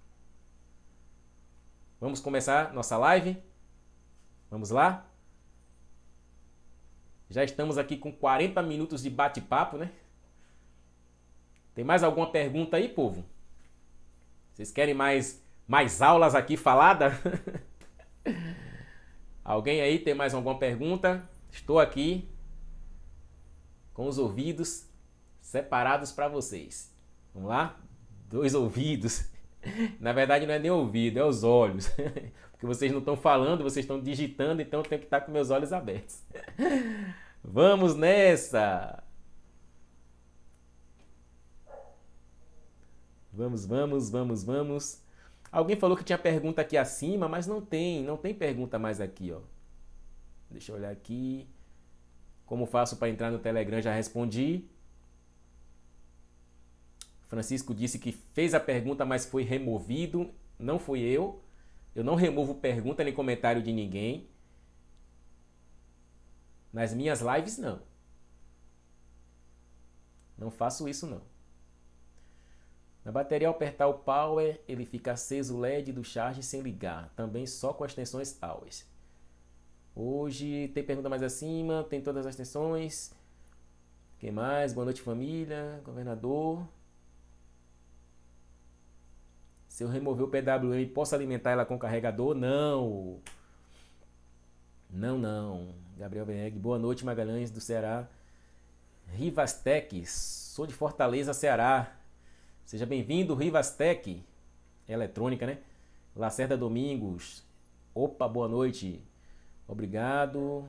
Vamos começar nossa live? Vamos lá? Já estamos aqui com 40 minutos de bate-papo, né? Tem mais alguma pergunta aí, povo? Vocês querem mais mais aulas aqui falada? Alguém aí tem mais alguma pergunta? Estou aqui com os ouvidos separados para vocês. Vamos lá? Dois ouvidos. Na verdade, não é nem ouvido, é os olhos. Porque vocês não estão falando, vocês estão digitando, então eu tenho que estar tá com meus olhos abertos. Vamos nessa! Vamos, vamos, vamos, vamos. Alguém falou que tinha pergunta aqui acima, mas não tem, não tem pergunta mais aqui, ó. Deixa eu olhar aqui. Como faço para entrar no Telegram? Já respondi. Francisco disse que fez a pergunta, mas foi removido. Não fui eu. Eu não removo pergunta nem comentário de ninguém. Nas minhas lives, não. Não faço isso, não. Na bateria, apertar o power, ele fica aceso o LED do charge sem ligar. Também só com as tensões powers. Hoje tem pergunta mais acima, tem todas as tensões. Quem mais? Boa noite, família. Governador. Se eu remover o PWM, posso alimentar ela com carregador? Não. Não, não. Gabriel Beneg. Boa noite, Magalhães do Ceará. Rivastec. Sou de Fortaleza, Ceará. Seja bem-vindo, Rivastec. Eletrônica, né? Lacerda Domingos. Opa, boa noite. Obrigado.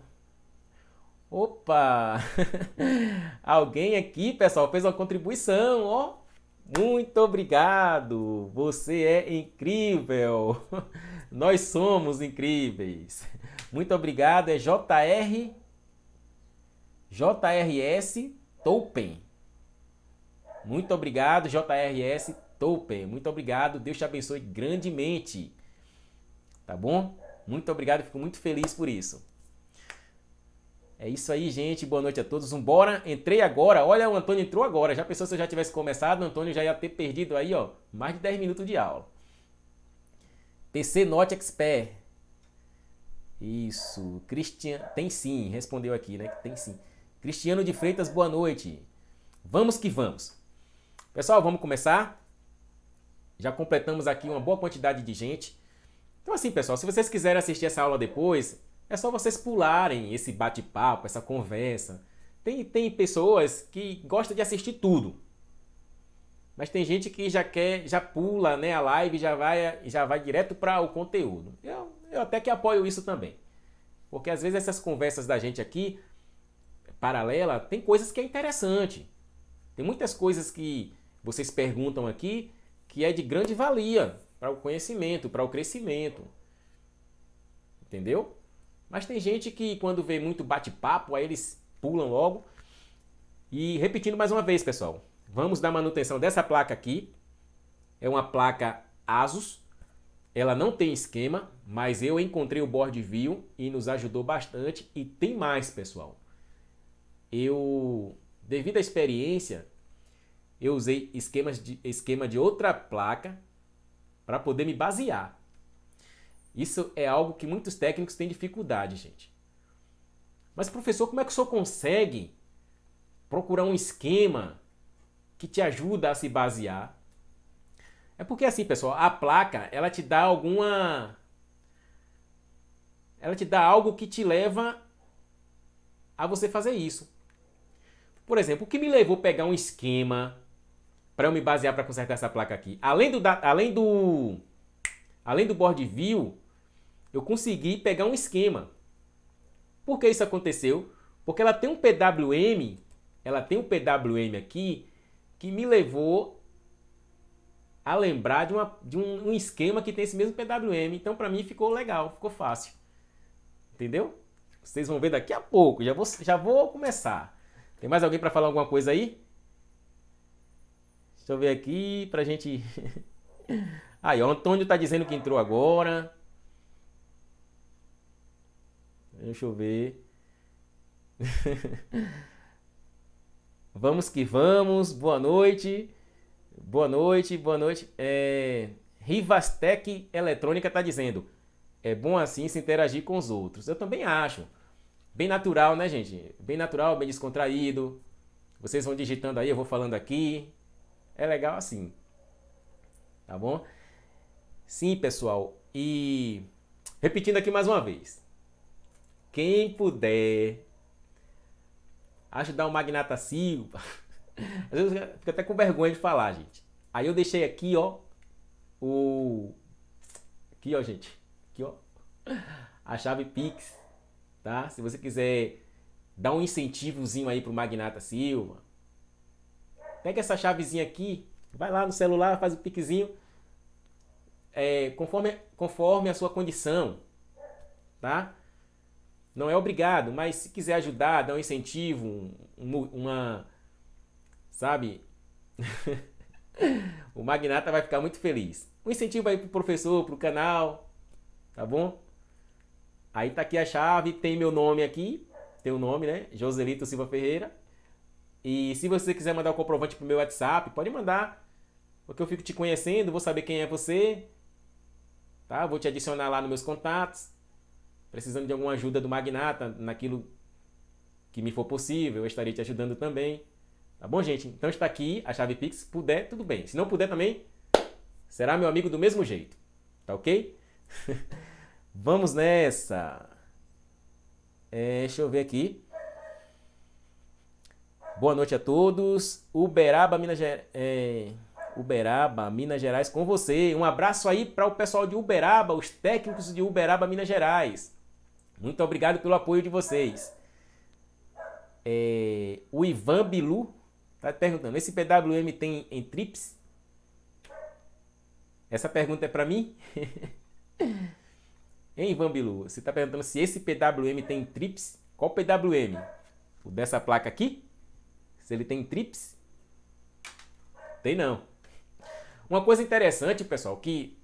Opa! Alguém aqui, pessoal, fez uma contribuição, ó. Muito obrigado! Você é incrível! Nós somos incríveis! Muito obrigado, é JR JRS Tolpen. Muito obrigado, JRS Tolpen. Muito obrigado, Deus te abençoe grandemente. Tá bom? Muito obrigado, fico muito feliz por isso. É isso aí, gente. Boa noite a todos. bora, Entrei agora. Olha, o Antônio entrou agora. Já pensou se eu já tivesse começado? O Antônio já ia ter perdido aí, ó, mais de 10 minutos de aula. PC Note Expert. Isso. Cristian... Tem sim, respondeu aqui, né? Tem sim. Cristiano de Freitas, boa noite. Vamos que vamos. Pessoal, vamos começar? Já completamos aqui uma boa quantidade de gente. Então, assim, pessoal, se vocês quiserem assistir essa aula depois, é só vocês pularem esse bate-papo, essa conversa. Tem, tem pessoas que gostam de assistir tudo. Mas tem gente que já quer, já pula né, a live já vai, já vai direto para o conteúdo. Eu, eu até que apoio isso também. Porque às vezes essas conversas da gente aqui, paralela, tem coisas que é interessante. Tem muitas coisas que vocês perguntam aqui que é de grande valia para o conhecimento, para o crescimento. Entendeu? Mas tem gente que quando vê muito bate-papo, aí eles pulam logo. E repetindo mais uma vez, pessoal, vamos dar manutenção dessa placa aqui. É uma placa ASUS. Ela não tem esquema, mas eu encontrei o board view e nos ajudou bastante. E tem mais, pessoal. Eu, devido à experiência, eu usei esquemas de, esquema de outra placa para poder me basear. Isso é algo que muitos técnicos têm dificuldade, gente. Mas, professor, como é que o senhor consegue procurar um esquema que te ajuda a se basear? É porque assim, pessoal, a placa, ela te dá alguma ela te dá algo que te leva a você fazer isso. Por exemplo, o que me levou a pegar um esquema para eu me basear para consertar essa placa aqui. Além do, além do, além do board view, eu consegui pegar um esquema. Por que isso aconteceu? Porque ela tem um PWM, ela tem um PWM aqui que me levou a lembrar de, uma, de um, um esquema que tem esse mesmo PWM. Então, para mim, ficou legal, ficou fácil. Entendeu? Vocês vão ver daqui a pouco. Já vou, já vou começar. Tem mais alguém para falar alguma coisa aí? Deixa eu ver aqui pra gente. Aí, o Antônio tá dizendo que entrou agora. Deixa eu ver. vamos que vamos. Boa noite. Boa noite, boa noite. É... Rivastec Eletrônica tá dizendo. É bom assim se interagir com os outros. Eu também acho. Bem natural, né, gente? Bem natural, bem descontraído. Vocês vão digitando aí, eu vou falando aqui é legal assim. Tá bom? Sim, pessoal. E repetindo aqui mais uma vez. Quem puder ajudar o Magnata Silva. Às vezes fica até com vergonha de falar, gente. Aí eu deixei aqui, ó, o aqui, ó, gente. Aqui, ó. A chave Pix, tá? Se você quiser dar um incentivozinho aí pro Magnata Silva, Pega essa chavezinha aqui, vai lá no celular, faz o piquezinho, é, conforme, conforme a sua condição, tá? Não é obrigado, mas se quiser ajudar, dar um incentivo, um, uma, sabe? o magnata vai ficar muito feliz. Um incentivo aí pro professor, pro canal, tá bom? Aí tá aqui a chave, tem meu nome aqui, tem o nome, né? Joselito Silva Ferreira. E se você quiser mandar o comprovante pro meu WhatsApp, pode mandar. Porque eu fico te conhecendo, vou saber quem é você. Tá? Vou te adicionar lá nos meus contatos. Precisando de alguma ajuda do magnata naquilo que me for possível, eu estarei te ajudando também. Tá bom, gente? Então está aqui a chave Pix. Se puder, tudo bem. Se não puder também, será meu amigo do mesmo jeito. Tá ok? Vamos nessa. É, deixa eu ver aqui. Boa noite a todos. Uberaba, Minas Gerais. É... Uberaba, Minas Gerais com você. Um abraço aí para o pessoal de Uberaba, os técnicos de Uberaba, Minas Gerais. Muito obrigado pelo apoio de vocês. É... O Ivan Bilu está perguntando: esse PWM tem em trips? Essa pergunta é para mim? hein, Ivan Bilu? Você está perguntando se esse PWM tem trips? Qual PWM? O dessa placa aqui? Se ele tem trips? Tem não. Uma coisa interessante, pessoal, que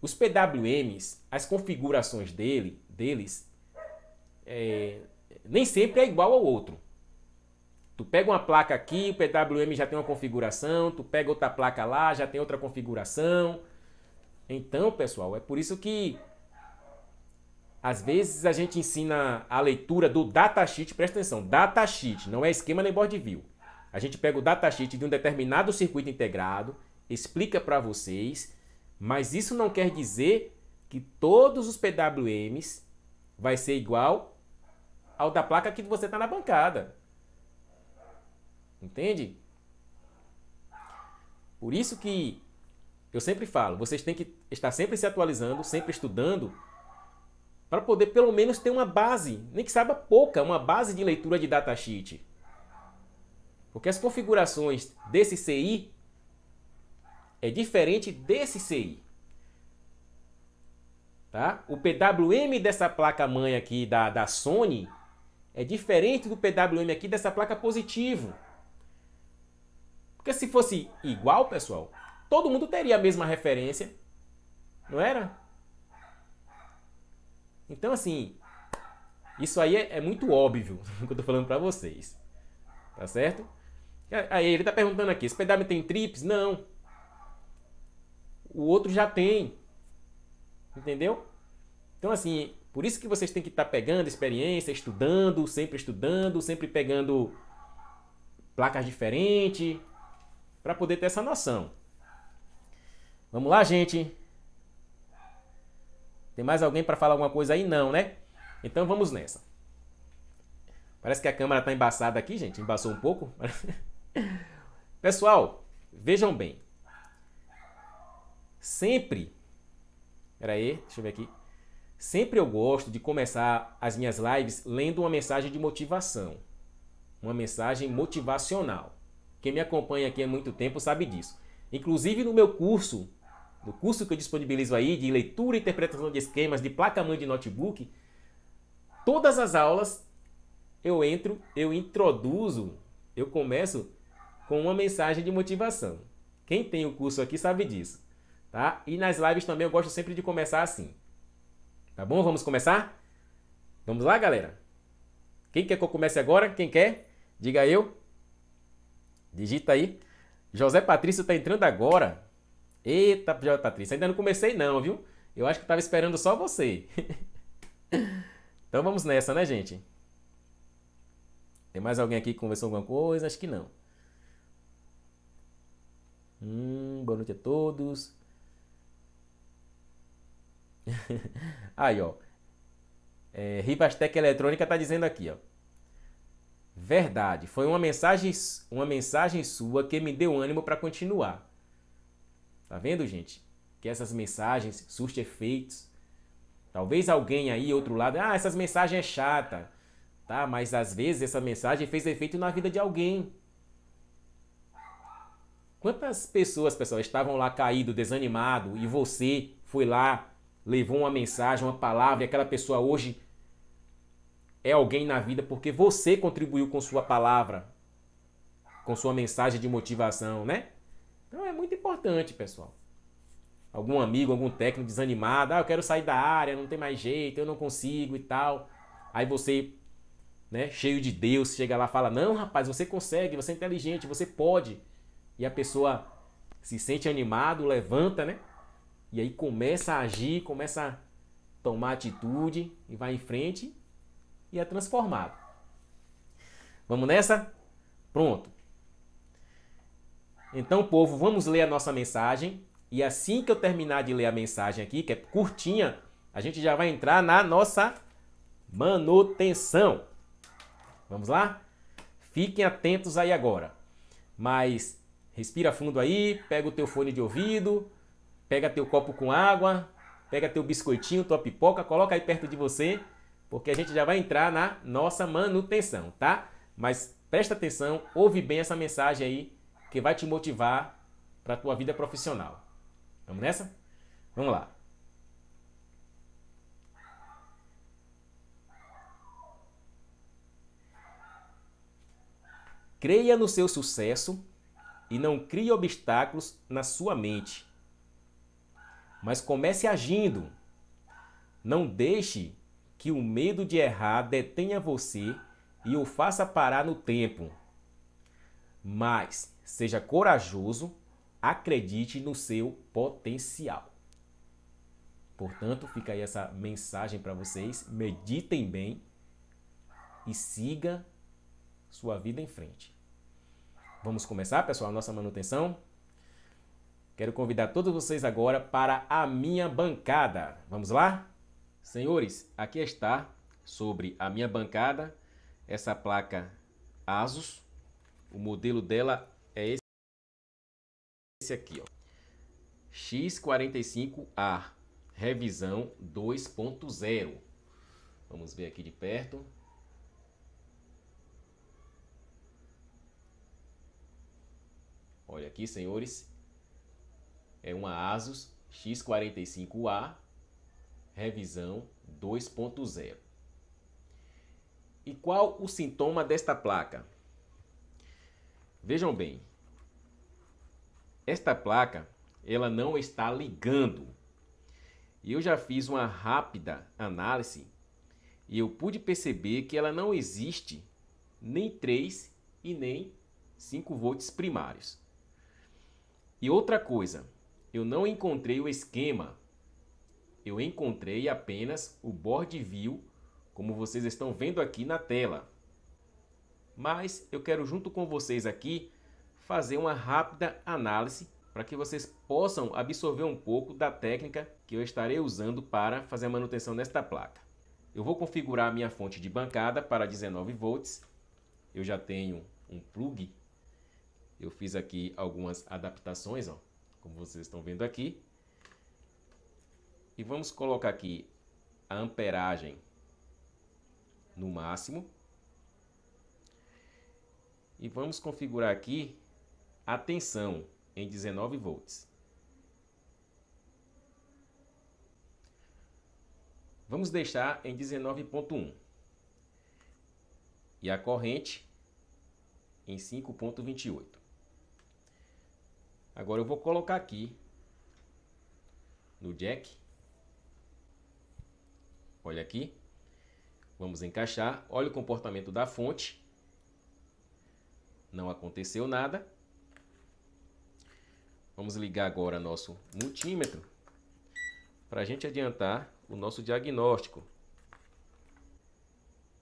os PWMs, as configurações dele, deles, é, nem sempre é igual ao outro. Tu pega uma placa aqui, o PWM já tem uma configuração, tu pega outra placa lá, já tem outra configuração. Então, pessoal, é por isso que às vezes a gente ensina a leitura do datasheet, presta atenção, datasheet, não é esquema nem board view. A gente pega o datasheet de um determinado circuito integrado, explica para vocês, mas isso não quer dizer que todos os PWMs vai ser igual ao da placa que você está na bancada. Entende? Por isso que eu sempre falo, vocês têm que estar sempre se atualizando, sempre estudando, para poder pelo menos ter uma base, nem que saiba pouca, uma base de leitura de datasheet. Porque as configurações desse CI é diferente desse CI. Tá? O PWM dessa placa-mãe aqui da, da Sony é diferente do PWM aqui dessa placa positivo. Porque se fosse igual, pessoal, todo mundo teria a mesma referência, não era? Então, assim, isso aí é, é muito óbvio o que eu tô falando para vocês. Tá certo? Aí ele tá perguntando aqui, esse pedaço tem trips? Não. O outro já tem. Entendeu? Então, assim, por isso que vocês têm que estar tá pegando experiência, estudando, sempre estudando, sempre pegando placas diferentes, para poder ter essa noção. Vamos lá, gente. Tem mais alguém para falar alguma coisa aí? Não, né? Então vamos nessa. Parece que a câmera está embaçada aqui, gente. Embaçou um pouco. Pessoal, vejam bem. Sempre. Peraí, deixa eu ver aqui. Sempre eu gosto de começar as minhas lives lendo uma mensagem de motivação. Uma mensagem motivacional. Quem me acompanha aqui há muito tempo sabe disso. Inclusive no meu curso do curso que eu disponibilizo aí de leitura e interpretação de esquemas de placa-mãe de notebook, todas as aulas eu entro, eu introduzo, eu começo com uma mensagem de motivação. Quem tem o curso aqui sabe disso, tá? E nas lives também eu gosto sempre de começar assim. Tá bom? Vamos começar? Vamos lá, galera? Quem quer que eu comece agora? Quem quer? Diga eu. Digita aí. José Patrício está entrando agora. Eita, J. Patrícia, ainda não comecei não, viu? Eu acho que estava esperando só você. então vamos nessa, né, gente? Tem mais alguém aqui que conversou alguma coisa? Acho que não. Hum, boa noite a todos. Aí, ó. É, Ribastec Eletrônica tá dizendo aqui, ó. Verdade, foi uma mensagem, uma mensagem sua que me deu ânimo para continuar. Tá vendo, gente? Que essas mensagens surtem efeitos. Talvez alguém aí, outro lado, ah, essas mensagens é chata. Tá, mas às vezes essa mensagem fez efeito na vida de alguém. Quantas pessoas, pessoal, estavam lá caído, desanimado e você foi lá, levou uma mensagem, uma palavra e aquela pessoa hoje é alguém na vida porque você contribuiu com sua palavra, com sua mensagem de motivação, né? Então é muito importante, pessoal. Algum amigo, algum técnico desanimado, ah, eu quero sair da área, não tem mais jeito, eu não consigo e tal. Aí você, né, cheio de Deus, chega lá e fala: "Não, rapaz, você consegue, você é inteligente, você pode". E a pessoa se sente animado, levanta, né? E aí começa a agir, começa a tomar atitude e vai em frente e é transformado. Vamos nessa? Pronto. Então, povo, vamos ler a nossa mensagem. E assim que eu terminar de ler a mensagem aqui, que é curtinha, a gente já vai entrar na nossa manutenção. Vamos lá? Fiquem atentos aí agora. Mas respira fundo aí, pega o teu fone de ouvido, pega teu copo com água, pega teu biscoitinho, tua pipoca, coloca aí perto de você, porque a gente já vai entrar na nossa manutenção, tá? Mas presta atenção, ouve bem essa mensagem aí que vai te motivar para a tua vida profissional. Vamos nessa? Vamos lá. Creia no seu sucesso e não crie obstáculos na sua mente. Mas comece agindo. Não deixe que o medo de errar detenha você e o faça parar no tempo. Mas Seja corajoso, acredite no seu potencial. Portanto, fica aí essa mensagem para vocês. Meditem bem e siga sua vida em frente. Vamos começar, pessoal, a nossa manutenção? Quero convidar todos vocês agora para a minha bancada. Vamos lá? Senhores, aqui está sobre a minha bancada essa placa ASUS. O modelo dela esse aqui, ó. X45A, revisão 2.0. Vamos ver aqui de perto. Olha aqui, senhores. É uma ASUS X45A, revisão 2.0. E qual o sintoma desta placa? Vejam bem, esta placa, ela não está ligando. Eu já fiz uma rápida análise e eu pude perceber que ela não existe nem 3 e nem 5 volts primários. E outra coisa, eu não encontrei o esquema. Eu encontrei apenas o board view, como vocês estão vendo aqui na tela. Mas eu quero junto com vocês aqui fazer uma rápida análise para que vocês possam absorver um pouco da técnica que eu estarei usando para fazer a manutenção desta placa. Eu vou configurar a minha fonte de bancada para 19 volts. Eu já tenho um plug. Eu fiz aqui algumas adaptações, ó, como vocês estão vendo aqui. E vamos colocar aqui a amperagem no máximo. E vamos configurar aqui a tensão em 19 volts. Vamos deixar em 19.1 e a corrente em 5.28. Agora eu vou colocar aqui no jack. Olha aqui. Vamos encaixar. Olha o comportamento da fonte. Não aconteceu nada. Vamos ligar agora nosso multímetro para a gente adiantar o nosso diagnóstico.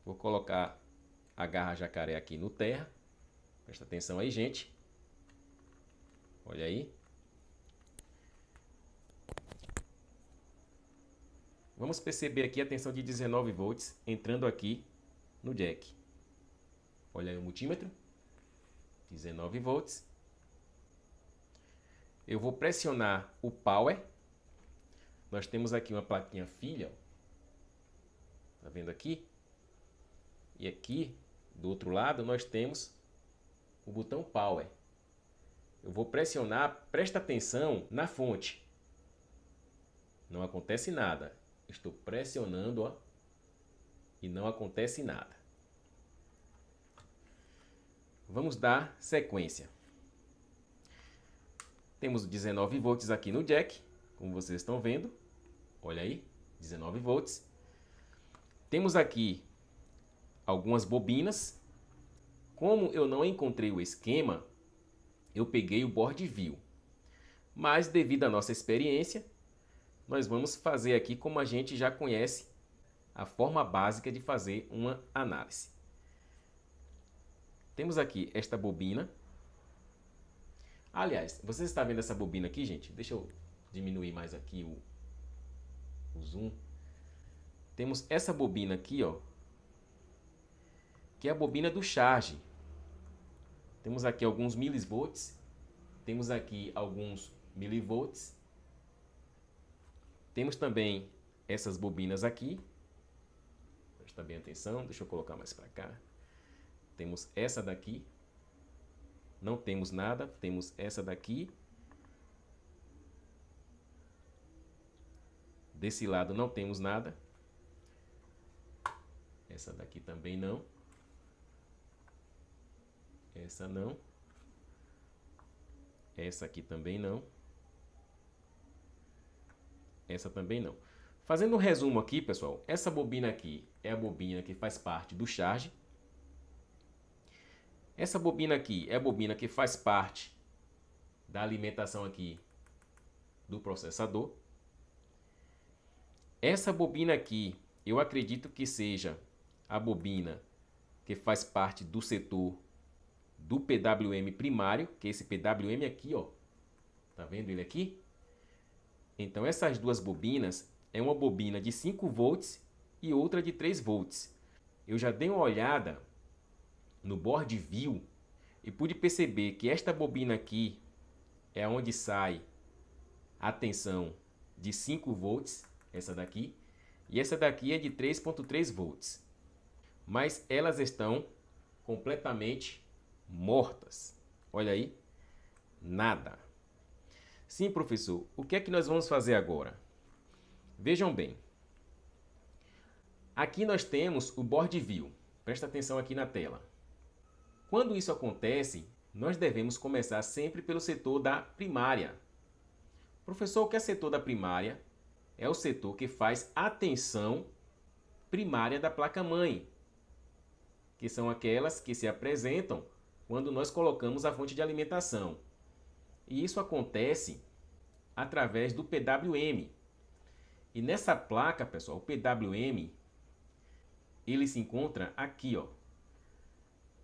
Vou colocar a garra jacaré aqui no terra. Presta atenção aí, gente. Olha aí. Vamos perceber aqui a tensão de 19 volts entrando aqui no jack. Olha aí o multímetro. 19 volts eu vou pressionar o power. Nós temos aqui uma plaquinha filha. Ó. Tá vendo aqui? E aqui, do outro lado, nós temos o botão power. Eu vou pressionar, presta atenção na fonte. Não acontece nada. Estou pressionando, ó, e não acontece nada. Vamos dar sequência. Temos 19 volts aqui no jack, como vocês estão vendo. Olha aí, 19 volts. Temos aqui algumas bobinas. Como eu não encontrei o esquema, eu peguei o board view. Mas devido à nossa experiência, nós vamos fazer aqui como a gente já conhece a forma básica de fazer uma análise. Temos aqui esta bobina Aliás, você está vendo essa bobina aqui, gente? Deixa eu diminuir mais aqui o, o zoom. Temos essa bobina aqui, ó, que é a bobina do charge. Temos aqui alguns milivolts, temos aqui alguns milivolts. Temos também essas bobinas aqui. Presta bem atenção, deixa eu colocar mais para cá. Temos essa daqui, não temos nada, temos essa daqui. Desse lado não temos nada. Essa daqui também não. Essa não. Essa aqui também não. Essa também não. Fazendo um resumo aqui, pessoal, essa bobina aqui é a bobina que faz parte do charge. Essa bobina aqui é a bobina que faz parte da alimentação aqui do processador. Essa bobina aqui, eu acredito que seja a bobina que faz parte do setor do PWM primário, que é esse PWM aqui, ó. Tá vendo ele aqui? Então essas duas bobinas é uma bobina de 5 volts e outra de 3 volts. Eu já dei uma olhada no board view e pude perceber que esta bobina aqui é onde sai a tensão de 5 volts, essa daqui, e essa daqui é de 3.3 volts. Mas elas estão completamente mortas. Olha aí, nada. Sim, professor, o que é que nós vamos fazer agora? Vejam bem. Aqui nós temos o board view. Presta atenção aqui na tela. Quando isso acontece, nós devemos começar sempre pelo setor da primária. Professor, o que é setor da primária? É o setor que faz atenção primária da placa-mãe, que são aquelas que se apresentam quando nós colocamos a fonte de alimentação. E isso acontece através do PWM. E nessa placa, pessoal, o PWM, ele se encontra aqui, ó.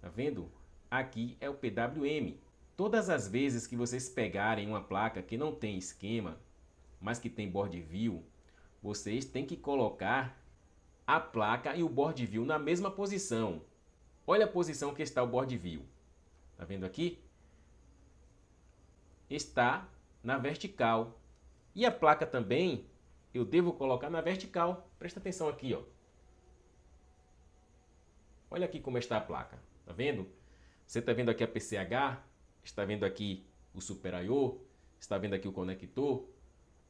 Tá vendo? aqui é o PWM. Todas as vezes que vocês pegarem uma placa que não tem esquema, mas que tem board view, vocês têm que colocar a placa e o board view na mesma posição. Olha a posição que está o board view. Tá vendo aqui? Está na vertical. E a placa também eu devo colocar na vertical. Presta atenção aqui, ó. Olha aqui como está a placa. Tá vendo? Você está vendo aqui a PCH, está vendo aqui o Super I.O., está vendo aqui o conector.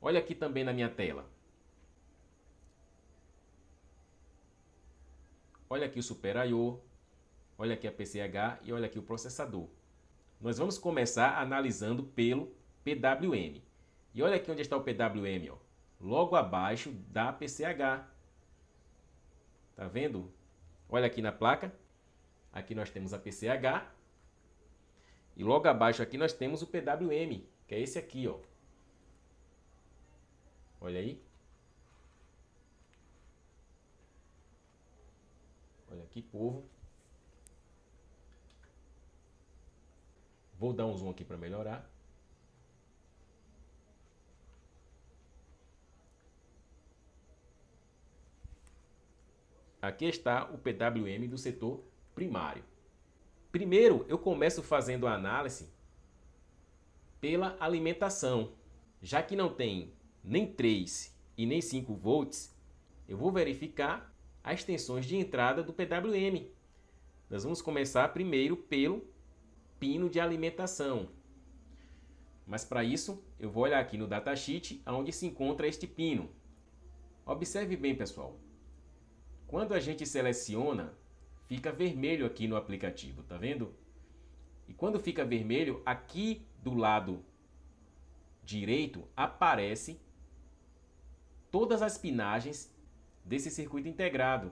Olha aqui também na minha tela. Olha aqui o Super I.O., olha aqui a PCH e olha aqui o processador. Nós vamos começar analisando pelo PWM. E olha aqui onde está o PWM, ó. logo abaixo da PCH. Tá vendo? Olha aqui na placa, Aqui nós temos a PCH. E logo abaixo aqui nós temos o PWM, que é esse aqui, ó. Olha aí. Olha que povo. Vou dar um zoom aqui para melhorar. Aqui está o PWM do setor primário. Primeiro, eu começo fazendo a análise pela alimentação. Já que não tem nem 3 e nem 5 volts, eu vou verificar as tensões de entrada do PWM. Nós vamos começar primeiro pelo pino de alimentação. Mas para isso, eu vou olhar aqui no datasheet onde se encontra este pino. Observe bem, pessoal. Quando a gente seleciona fica vermelho aqui no aplicativo, tá vendo? E quando fica vermelho, aqui do lado direito aparece todas as pinagens desse circuito integrado.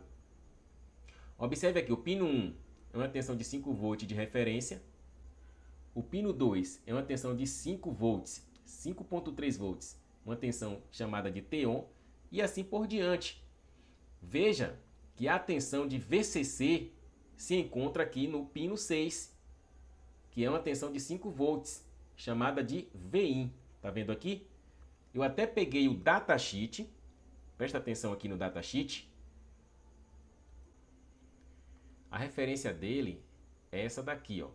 Observe aqui, o pino 1 é uma tensão de 5 volts de referência. O pino 2 é uma tensão de 5 volts, 5.3 volts, uma tensão chamada de t e assim por diante. Veja que a tensão de VCC se encontra aqui no pino 6, que é uma tensão de 5 volts, chamada de VIN. Tá vendo aqui? Eu até peguei o datasheet. Presta atenção aqui no datasheet. A referência dele é essa daqui, ó.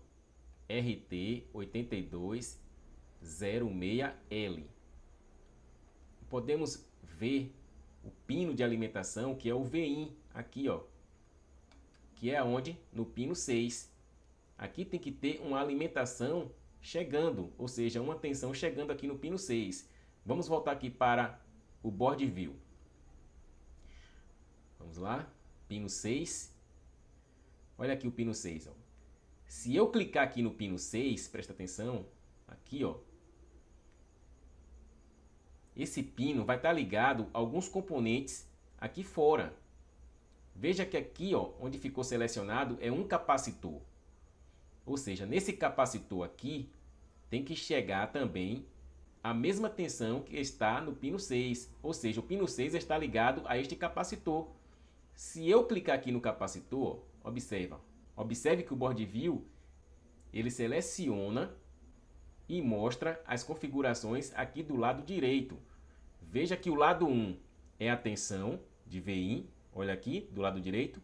RT8206L. Podemos ver o pino de alimentação, que é o VIN aqui, ó. Que é onde? No pino 6. Aqui tem que ter uma alimentação chegando, ou seja, uma tensão chegando aqui no pino 6. Vamos voltar aqui para o board view. Vamos lá, pino 6. Olha aqui o pino 6, ó. Se eu clicar aqui no pino 6, presta atenção, aqui, ó, esse pino vai estar tá ligado a alguns componentes aqui fora. Veja que aqui, ó, onde ficou selecionado, é um capacitor. Ou seja, nesse capacitor aqui, tem que chegar também a mesma tensão que está no pino 6. Ou seja, o pino 6 está ligado a este capacitor. Se eu clicar aqui no capacitor, observa. Observe que o Board View, ele seleciona e mostra as configurações aqui do lado direito. Veja que o lado 1 é a tensão de VI, olha aqui, do lado direito.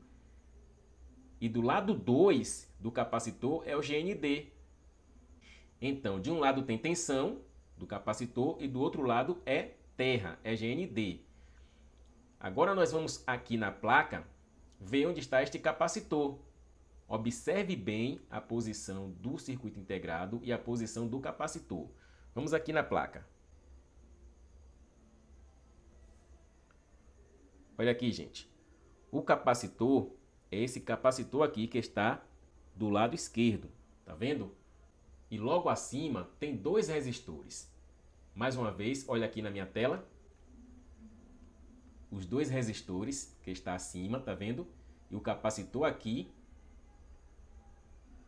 E do lado 2 do capacitor é o GND. Então, de um lado tem tensão do capacitor e do outro lado é terra, é GND. Agora nós vamos aqui na placa ver onde está este capacitor. Observe bem a posição do circuito integrado e a posição do capacitor. Vamos aqui na placa. Olha aqui, gente. O capacitor é esse capacitor aqui que está do lado esquerdo, tá vendo? E logo acima tem dois resistores. Mais uma vez, olha aqui na minha tela. Os dois resistores que está acima, tá vendo? E o capacitor aqui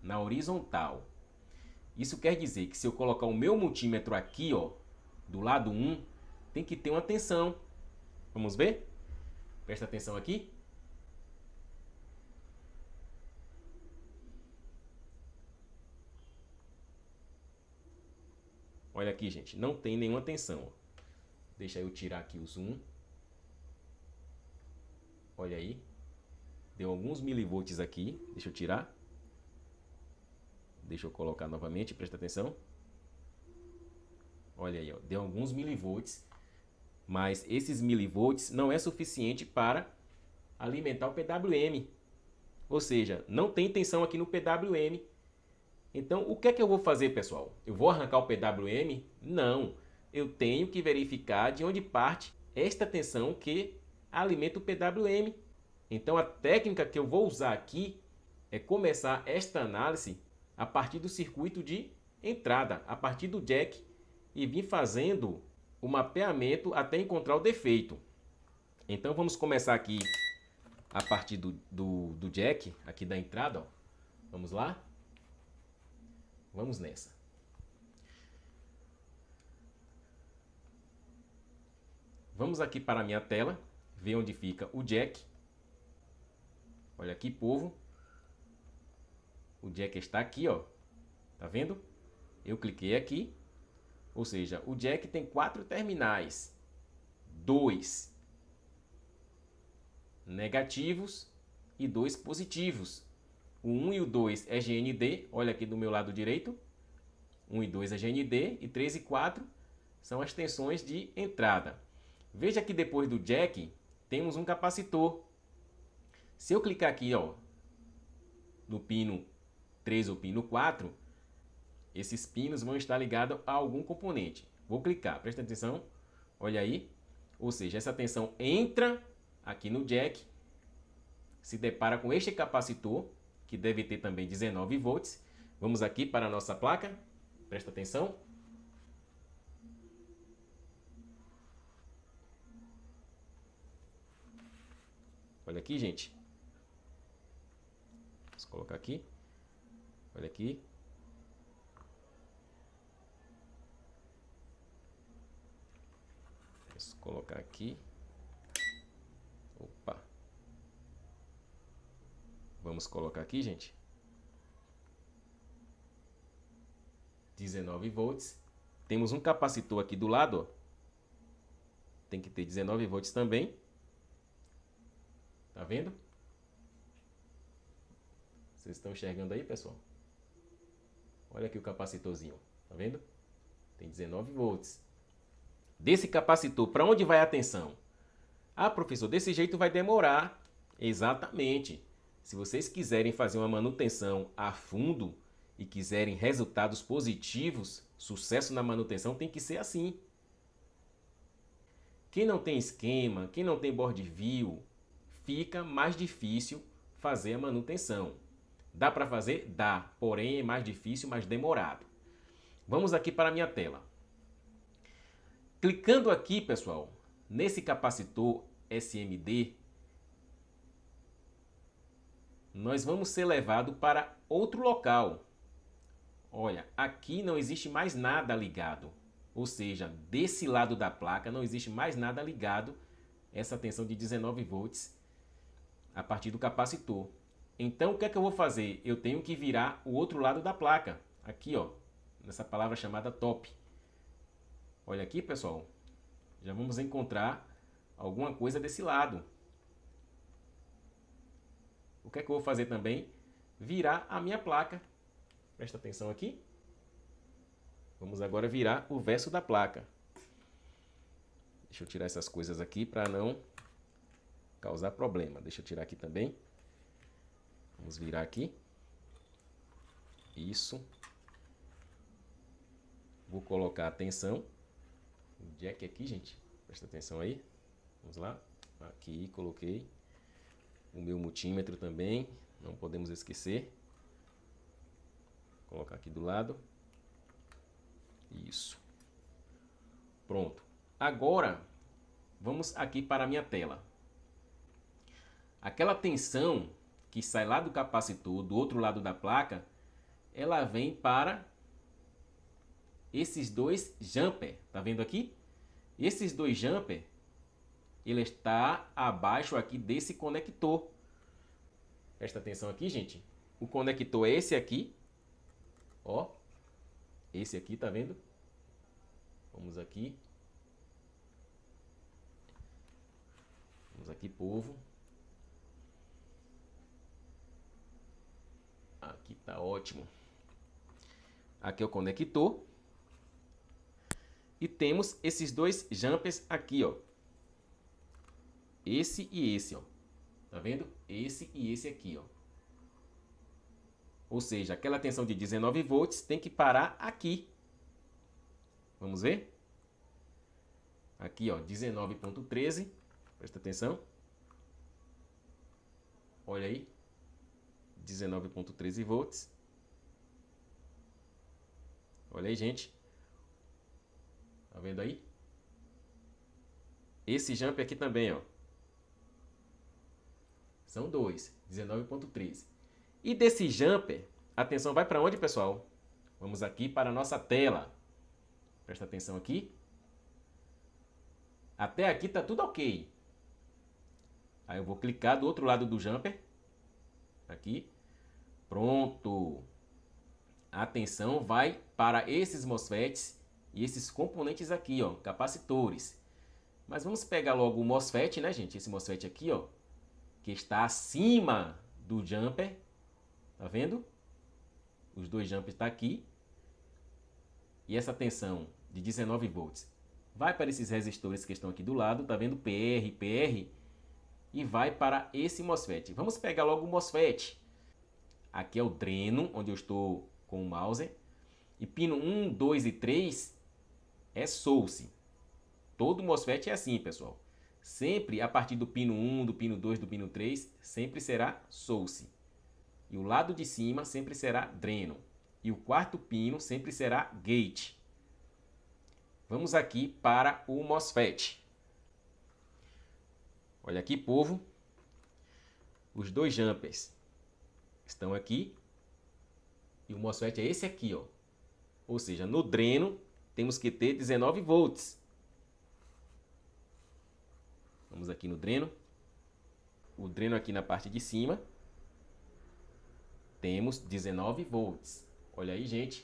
na horizontal. Isso quer dizer que se eu colocar o meu multímetro aqui, ó, do lado 1, tem que ter uma tensão. Vamos ver? Presta atenção aqui. Olha aqui, gente, não tem nenhuma tensão. Deixa eu tirar aqui o zoom. Olha aí. Deu alguns milivolts aqui. Deixa eu tirar. Deixa eu colocar novamente, presta atenção. Olha aí, ó. deu alguns milivolts mas esses milivolts não é suficiente para alimentar o PWM. Ou seja, não tem tensão aqui no PWM. Então, o que é que eu vou fazer, pessoal? Eu vou arrancar o PWM? Não. Eu tenho que verificar de onde parte esta tensão que alimenta o PWM. Então, a técnica que eu vou usar aqui é começar esta análise a partir do circuito de entrada, a partir do jack e vir fazendo o mapeamento até encontrar o defeito. Então vamos começar aqui a partir do, do, do jack, aqui da entrada. Ó. Vamos lá? Vamos nessa. Vamos aqui para a minha tela, ver onde fica o jack. Olha aqui, povo. O jack está aqui, ó. Tá vendo? Eu cliquei aqui ou seja, o jack tem quatro terminais. Dois negativos e dois positivos. O 1 e o 2 é GND, olha aqui do meu lado direito. 1 e 2 é GND e 3 e 4 são as tensões de entrada. Veja que depois do jack temos um capacitor. Se eu clicar aqui ó, no pino 3 ou pino 4, esses pinos vão estar ligados a algum componente. Vou clicar, presta atenção. Olha aí. Ou seja, essa tensão entra aqui no jack, se depara com este capacitor, que deve ter também 19 volts. Vamos aqui para a nossa placa. Presta atenção. Olha aqui, gente. Vamos colocar aqui. Olha aqui. Deixa eu colocar aqui. Opa. Vamos colocar aqui, gente. 19 volts. Temos um capacitor aqui do lado, ó. Tem que ter 19 volts também. Tá vendo? Vocês estão enxergando aí, pessoal? Olha aqui o capacitorzinho, tá vendo? Tem 19 volts desse capacitor, para onde vai a tensão? Ah, professor, desse jeito vai demorar. Exatamente. Se vocês quiserem fazer uma manutenção a fundo e quiserem resultados positivos, sucesso na manutenção tem que ser assim. Quem não tem esquema, quem não tem board view, fica mais difícil fazer a manutenção. Dá para fazer? Dá, porém é mais difícil, mais demorado. Vamos aqui para a minha tela. Clicando aqui, pessoal, nesse capacitor SMD, nós vamos ser levado para outro local. Olha, aqui não existe mais nada ligado. Ou seja, desse lado da placa não existe mais nada ligado essa tensão de 19 volts a partir do capacitor. Então, o que é que eu vou fazer? Eu tenho que virar o outro lado da placa, aqui ó, nessa palavra chamada top. Olha aqui, pessoal. Já vamos encontrar alguma coisa desse lado. O que é que eu vou fazer também? Virar a minha placa. Presta atenção aqui. Vamos agora virar o verso da placa. Deixa eu tirar essas coisas aqui para não causar problema. Deixa eu tirar aqui também. Vamos virar aqui. Isso. Vou colocar a tensão jack aqui, gente. Presta atenção aí. Vamos lá. Aqui, coloquei o meu multímetro também. Não podemos esquecer. Vou colocar aqui do lado. Isso. Pronto. Agora, vamos aqui para a minha tela. Aquela tensão que sai lá do capacitor, do outro lado da placa, ela vem para esses dois jumper, tá vendo aqui? Esses dois jumper, ele está abaixo aqui desse conector. Presta atenção aqui, gente. O conector é esse aqui, ó. Esse aqui, tá vendo? Vamos aqui. Vamos aqui, povo. Aqui tá ótimo. Aqui é o conector. E temos esses dois jumpers aqui, ó. Esse e esse, ó. Tá vendo? Esse e esse aqui, ó. Ou seja, aquela tensão de 19 volts tem que parar aqui. Vamos ver? Aqui, ó, 19.13. Presta atenção. Olha aí. 19.13 volts. Olha aí, gente. Tá vendo aí? Esse jump aqui também, ó. São dois, 19.13. E desse jumper, atenção vai para onde, pessoal? Vamos aqui para a nossa tela. Presta atenção aqui. Até aqui tá tudo ok. Aí eu vou clicar do outro lado do jumper. Aqui. Pronto. A atenção vai para esses MOSFETs e esses componentes aqui, ó, capacitores. Mas vamos pegar logo o MOSFET, né, gente? Esse MOSFET aqui, ó, que está acima do jumper. Tá vendo? Os dois jumpers estão tá aqui. E essa tensão de 19 volts vai para esses resistores que estão aqui do lado, tá vendo? PR, PR e vai para esse MOSFET. Vamos pegar logo o MOSFET. Aqui é o dreno, onde eu estou com o mouse. E pino 1, 2 e 3 é Source. Todo MOSFET é assim, pessoal. Sempre a partir do pino 1, do pino 2, do pino 3, sempre será Source. E o lado de cima sempre será dreno. E o quarto pino sempre será gate. Vamos aqui para o MOSFET. Olha aqui, povo. Os dois jumpers estão aqui. E o MOSFET é esse aqui, ó. Ou seja, no dreno temos que ter 19 volts. Vamos aqui no dreno. O dreno aqui na parte de cima. Temos 19 volts. Olha aí, gente.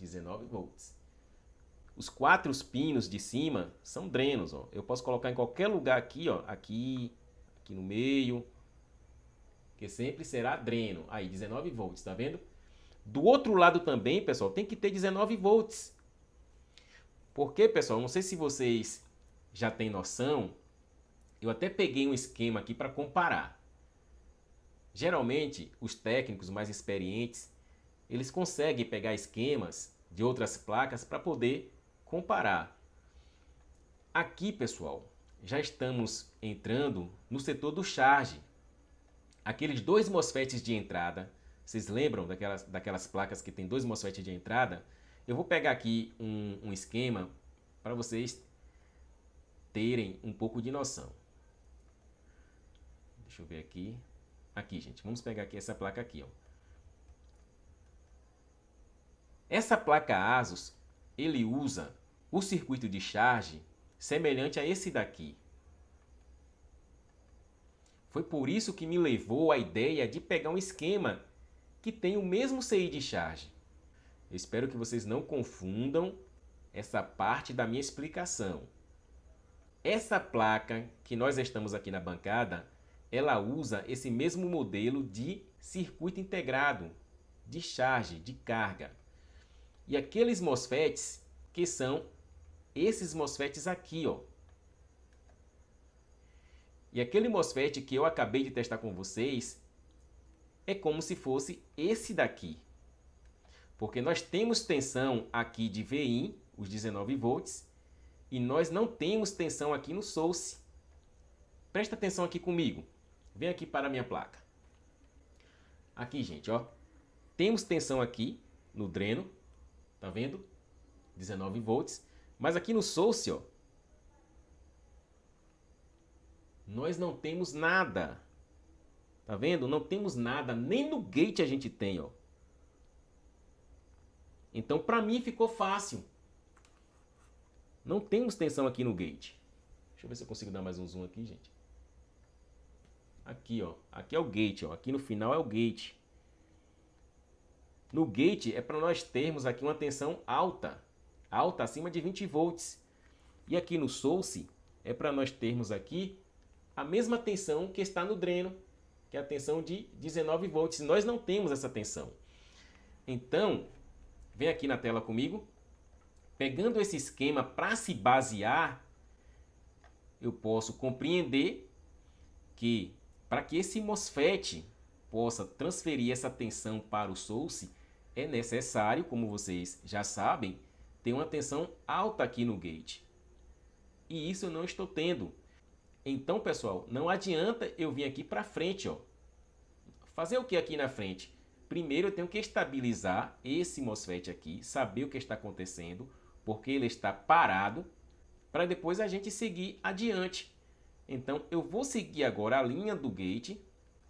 19 volts. Os quatro pinos de cima são drenos, ó. Eu posso colocar em qualquer lugar aqui, ó. Aqui, aqui no meio. Que sempre será dreno. Aí, 19 volts, tá vendo? Do outro lado também, pessoal, tem que ter 19 volts. Porque, pessoal, não sei se vocês já têm noção, eu até peguei um esquema aqui para comparar. Geralmente, os técnicos mais experientes, eles conseguem pegar esquemas de outras placas para poder comparar. Aqui, pessoal, já estamos entrando no setor do charge. Aqueles dois MOSFETs de entrada vocês lembram daquelas, daquelas placas que tem dois MOSFET de entrada? Eu vou pegar aqui um, um esquema para vocês terem um pouco de noção. Deixa eu ver aqui. Aqui, gente. Vamos pegar aqui essa placa aqui, ó. Essa placa ASUS, ele usa o circuito de charge semelhante a esse daqui. Foi por isso que me levou à ideia de pegar um esquema que tem o mesmo CI de charge. Eu espero que vocês não confundam essa parte da minha explicação. Essa placa que nós estamos aqui na bancada, ela usa esse mesmo modelo de circuito integrado, de charge, de carga. E aqueles MOSFETs que são esses MOSFETs aqui, ó. E aquele MOSFET que eu acabei de testar com vocês, é como se fosse esse daqui. Porque nós temos tensão aqui de Vin, os 19 volts, e nós não temos tensão aqui no source. Presta atenção aqui comigo. Vem aqui para a minha placa. Aqui, gente, ó. Temos tensão aqui no dreno, tá vendo? 19 volts, mas aqui no source, ó, nós não temos nada. Tá vendo? Não temos nada, nem no gate a gente tem, ó. Então, para mim ficou fácil. Não temos tensão aqui no gate. Deixa eu ver se eu consigo dar mais um zoom aqui, gente. Aqui, ó. Aqui é o gate, ó. Aqui no final é o gate. No gate é para nós termos aqui uma tensão alta, alta acima de 20 volts. E aqui no source é para nós termos aqui a mesma tensão que está no dreno, que é a tensão de 19 volts. Nós não temos essa tensão. Então, vem aqui na tela comigo. Pegando esse esquema para se basear, eu posso compreender que para que esse MOSFET possa transferir essa tensão para o source, é necessário, como vocês já sabem, ter uma tensão alta aqui no gate. E isso eu não estou tendo. Então, pessoal, não adianta eu vir aqui para frente, ó. Fazer o que aqui na frente? Primeiro eu tenho que estabilizar esse MOSFET aqui, saber o que está acontecendo, porque ele está parado, para depois a gente seguir adiante. Então eu vou seguir agora a linha do gate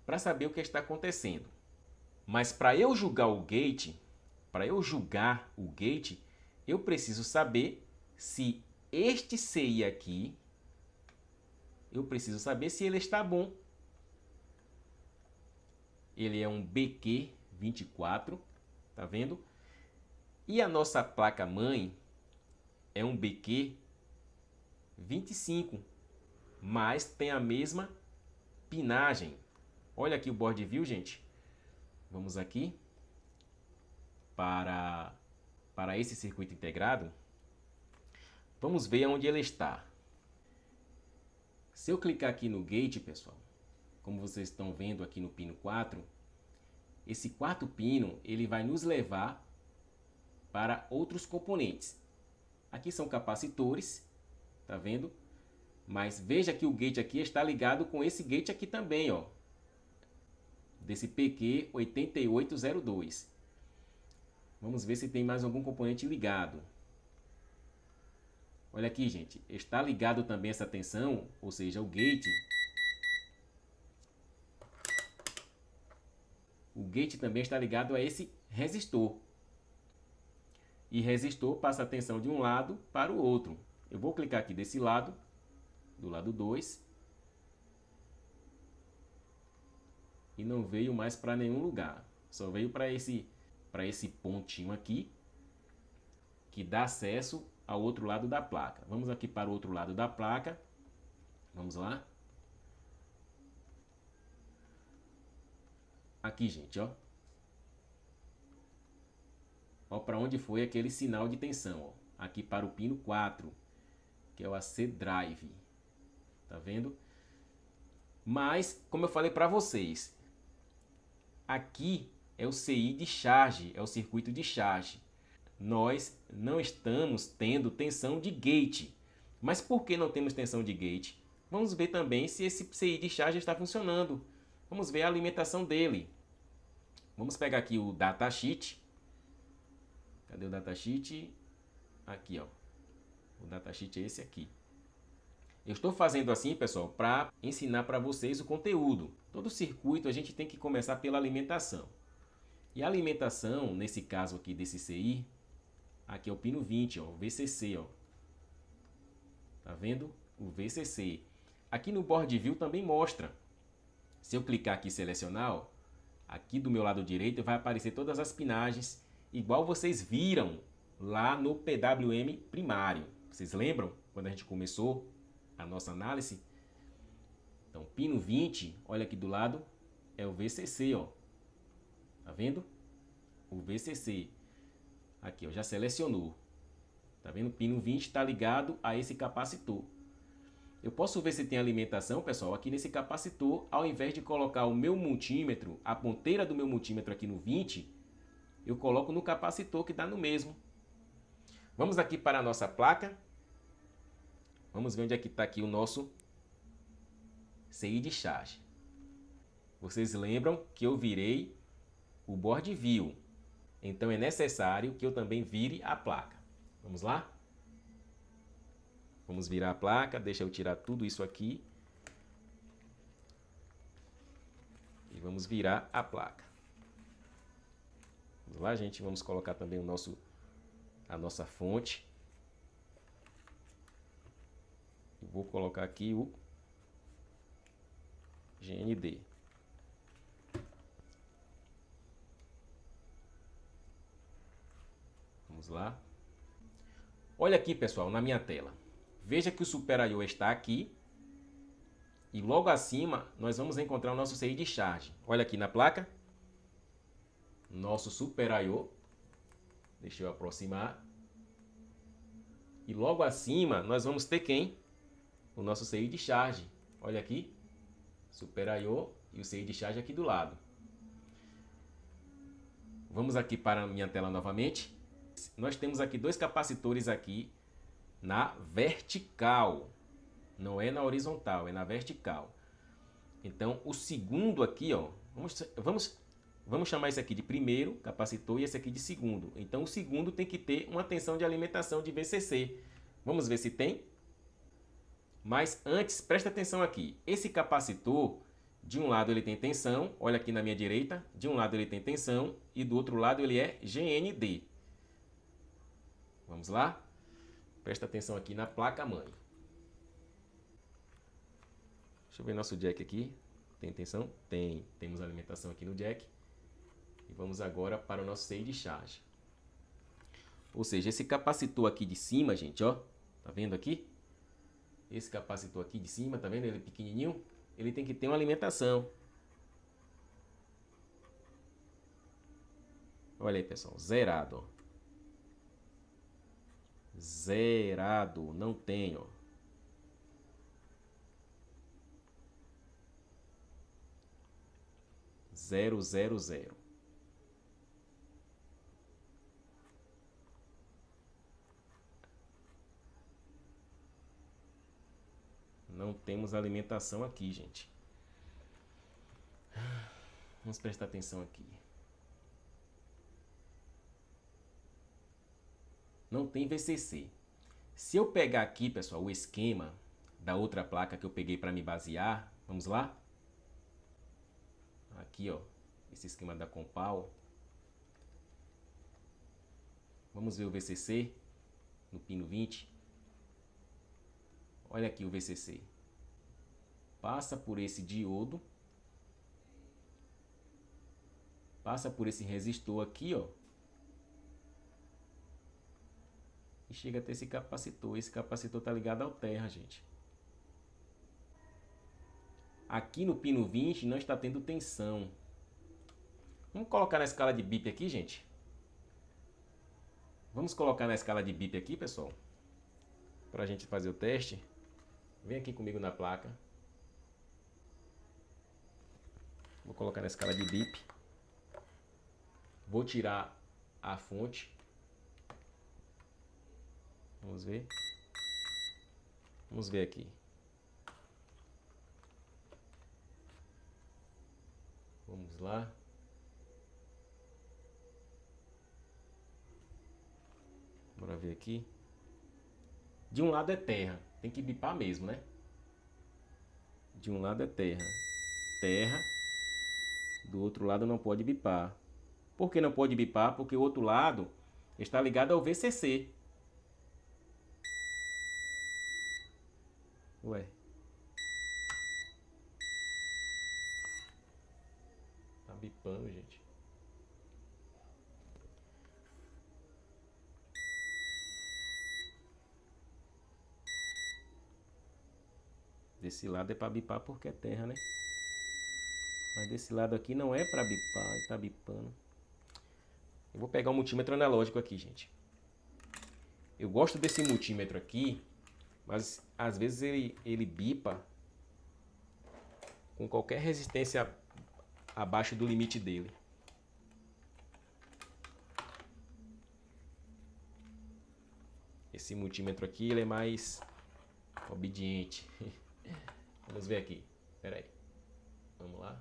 para saber o que está acontecendo. Mas para eu julgar o gate, para eu julgar o gate, eu preciso saber se este CI aqui eu preciso saber se ele está bom. Ele é um BQ24, tá vendo? E a nossa placa mãe é um BQ 25, mas tem a mesma pinagem. Olha aqui o board view, gente. Vamos aqui para para esse circuito integrado. Vamos ver onde ele está. Se eu clicar aqui no gate, pessoal, como vocês estão vendo aqui no pino 4, esse quarto pino ele vai nos levar para outros componentes. Aqui são capacitores, tá vendo? Mas veja que o gate aqui está ligado com esse gate aqui também, ó. Desse PQ8802. Vamos ver se tem mais algum componente ligado. Olha aqui, gente. Está ligado também essa tensão, ou seja, o gate. O gate também está ligado a esse resistor. E resistor passa a tensão de um lado para o outro. Eu vou clicar aqui desse lado, do lado 2. E não veio mais para nenhum lugar. Só veio para esse, esse pontinho aqui, que dá acesso ao outro lado da placa. Vamos aqui para o outro lado da placa. Vamos lá. Aqui, gente, ó. Ó para onde foi aquele sinal de tensão, ó. Aqui para o pino 4, que é o AC Drive. Tá vendo? Mas, como eu falei para vocês, aqui é o CI de charge, é o circuito de charge nós não estamos tendo tensão de gate. Mas por que não temos tensão de gate? Vamos ver também se esse PCI de charge está funcionando. Vamos ver a alimentação dele. Vamos pegar aqui o datasheet. Cadê o datasheet? Aqui, ó. O datasheet é esse aqui. Eu estou fazendo assim, pessoal, para ensinar para vocês o conteúdo. Todo circuito a gente tem que começar pela alimentação. E a alimentação, nesse caso aqui desse CI, Aqui é o pino 20, ó, o VCC, ó. Tá vendo? O VCC. Aqui no Board View também mostra. Se eu clicar aqui selecionar, ó, aqui do meu lado direito vai aparecer todas as pinagens, igual vocês viram lá no PWM primário. Vocês lembram quando a gente começou a nossa análise? Então, pino 20, olha aqui do lado, é o VCC, ó. Tá vendo? O VCC. Aqui, ó, já selecionou. Tá vendo? O pino 20 está ligado a esse capacitor. Eu posso ver se tem alimentação, pessoal, aqui nesse capacitor, ao invés de colocar o meu multímetro, a ponteira do meu multímetro aqui no 20, eu coloco no capacitor que dá tá no mesmo. Vamos aqui para a nossa placa. Vamos ver onde é que está aqui o nosso CI de charge. Vocês lembram que eu virei o board view. Então é necessário que eu também vire a placa. Vamos lá? Vamos virar a placa, deixa eu tirar tudo isso aqui. E vamos virar a placa. Vamos lá, gente, vamos colocar também o nosso a nossa fonte. Eu vou colocar aqui o GND. Vamos lá. Olha aqui, pessoal, na minha tela. Veja que o Super I.O. está aqui. E logo acima, nós vamos encontrar o nosso CI de charge. Olha aqui na placa. Nosso Super I.O. Deixa eu aproximar. E logo acima, nós vamos ter quem? O nosso CI de charge. Olha aqui. Super I.O. e o CI de charge aqui do lado. Vamos aqui para a minha tela novamente. Nós temos aqui dois capacitores aqui na vertical. Não é na horizontal, é na vertical. Então, o segundo aqui, ó, vamos, vamos, vamos chamar esse aqui de primeiro capacitor e esse aqui de segundo. Então, o segundo tem que ter uma tensão de alimentação de VCC. Vamos ver se tem? Mas antes, presta atenção aqui. Esse capacitor, de um lado ele tem tensão, olha aqui na minha direita, de um lado ele tem tensão e do outro lado ele é GND. Vamos lá? Presta atenção aqui na placa-mãe. Deixa eu ver nosso jack aqui. Tem tensão? Tem. Temos alimentação aqui no jack. E vamos agora para o nosso 6 de charge. Ou seja, esse capacitor aqui de cima, gente, ó. Tá vendo aqui? Esse capacitor aqui de cima, tá vendo? Ele é pequenininho. Ele tem que ter uma alimentação. Olha aí, pessoal. Zerado, ó. Zerado. Não tenho. Zero, zero, zero. Não temos alimentação aqui, gente. Ah, vamos prestar atenção aqui. não tem VCC. Se eu pegar aqui, pessoal, o esquema da outra placa que eu peguei para me basear, vamos lá? Aqui, ó, esse esquema da Compal. Vamos ver o VCC no pino 20. Olha aqui o VCC. Passa por esse diodo. Passa por esse resistor aqui, ó, chega a ter esse capacitor. Esse capacitor está ligado ao terra, gente. Aqui no pino 20 não está tendo tensão. Vamos colocar na escala de bip aqui, gente. Vamos colocar na escala de bip aqui, pessoal. Para a gente fazer o teste. Vem aqui comigo na placa. Vou colocar na escala de bip. Vou tirar a fonte Vamos ver. Vamos ver aqui. Vamos lá. Bora ver aqui. De um lado é terra. Tem que bipar mesmo, né? De um lado é terra. Terra. Do outro lado não pode bipar. Por que não pode bipar? Porque o outro lado está ligado ao VCC. Ué. Tá bipando, gente. Desse lado é para bipar porque é terra, né? Mas desse lado aqui não é para bipar, está bipando. Eu vou pegar o multímetro analógico aqui, gente. Eu gosto desse multímetro aqui mas às vezes ele, ele bipa com qualquer resistência abaixo do limite dele. Esse multímetro aqui ele é mais obediente. Vamos ver aqui. Espera aí. Vamos lá.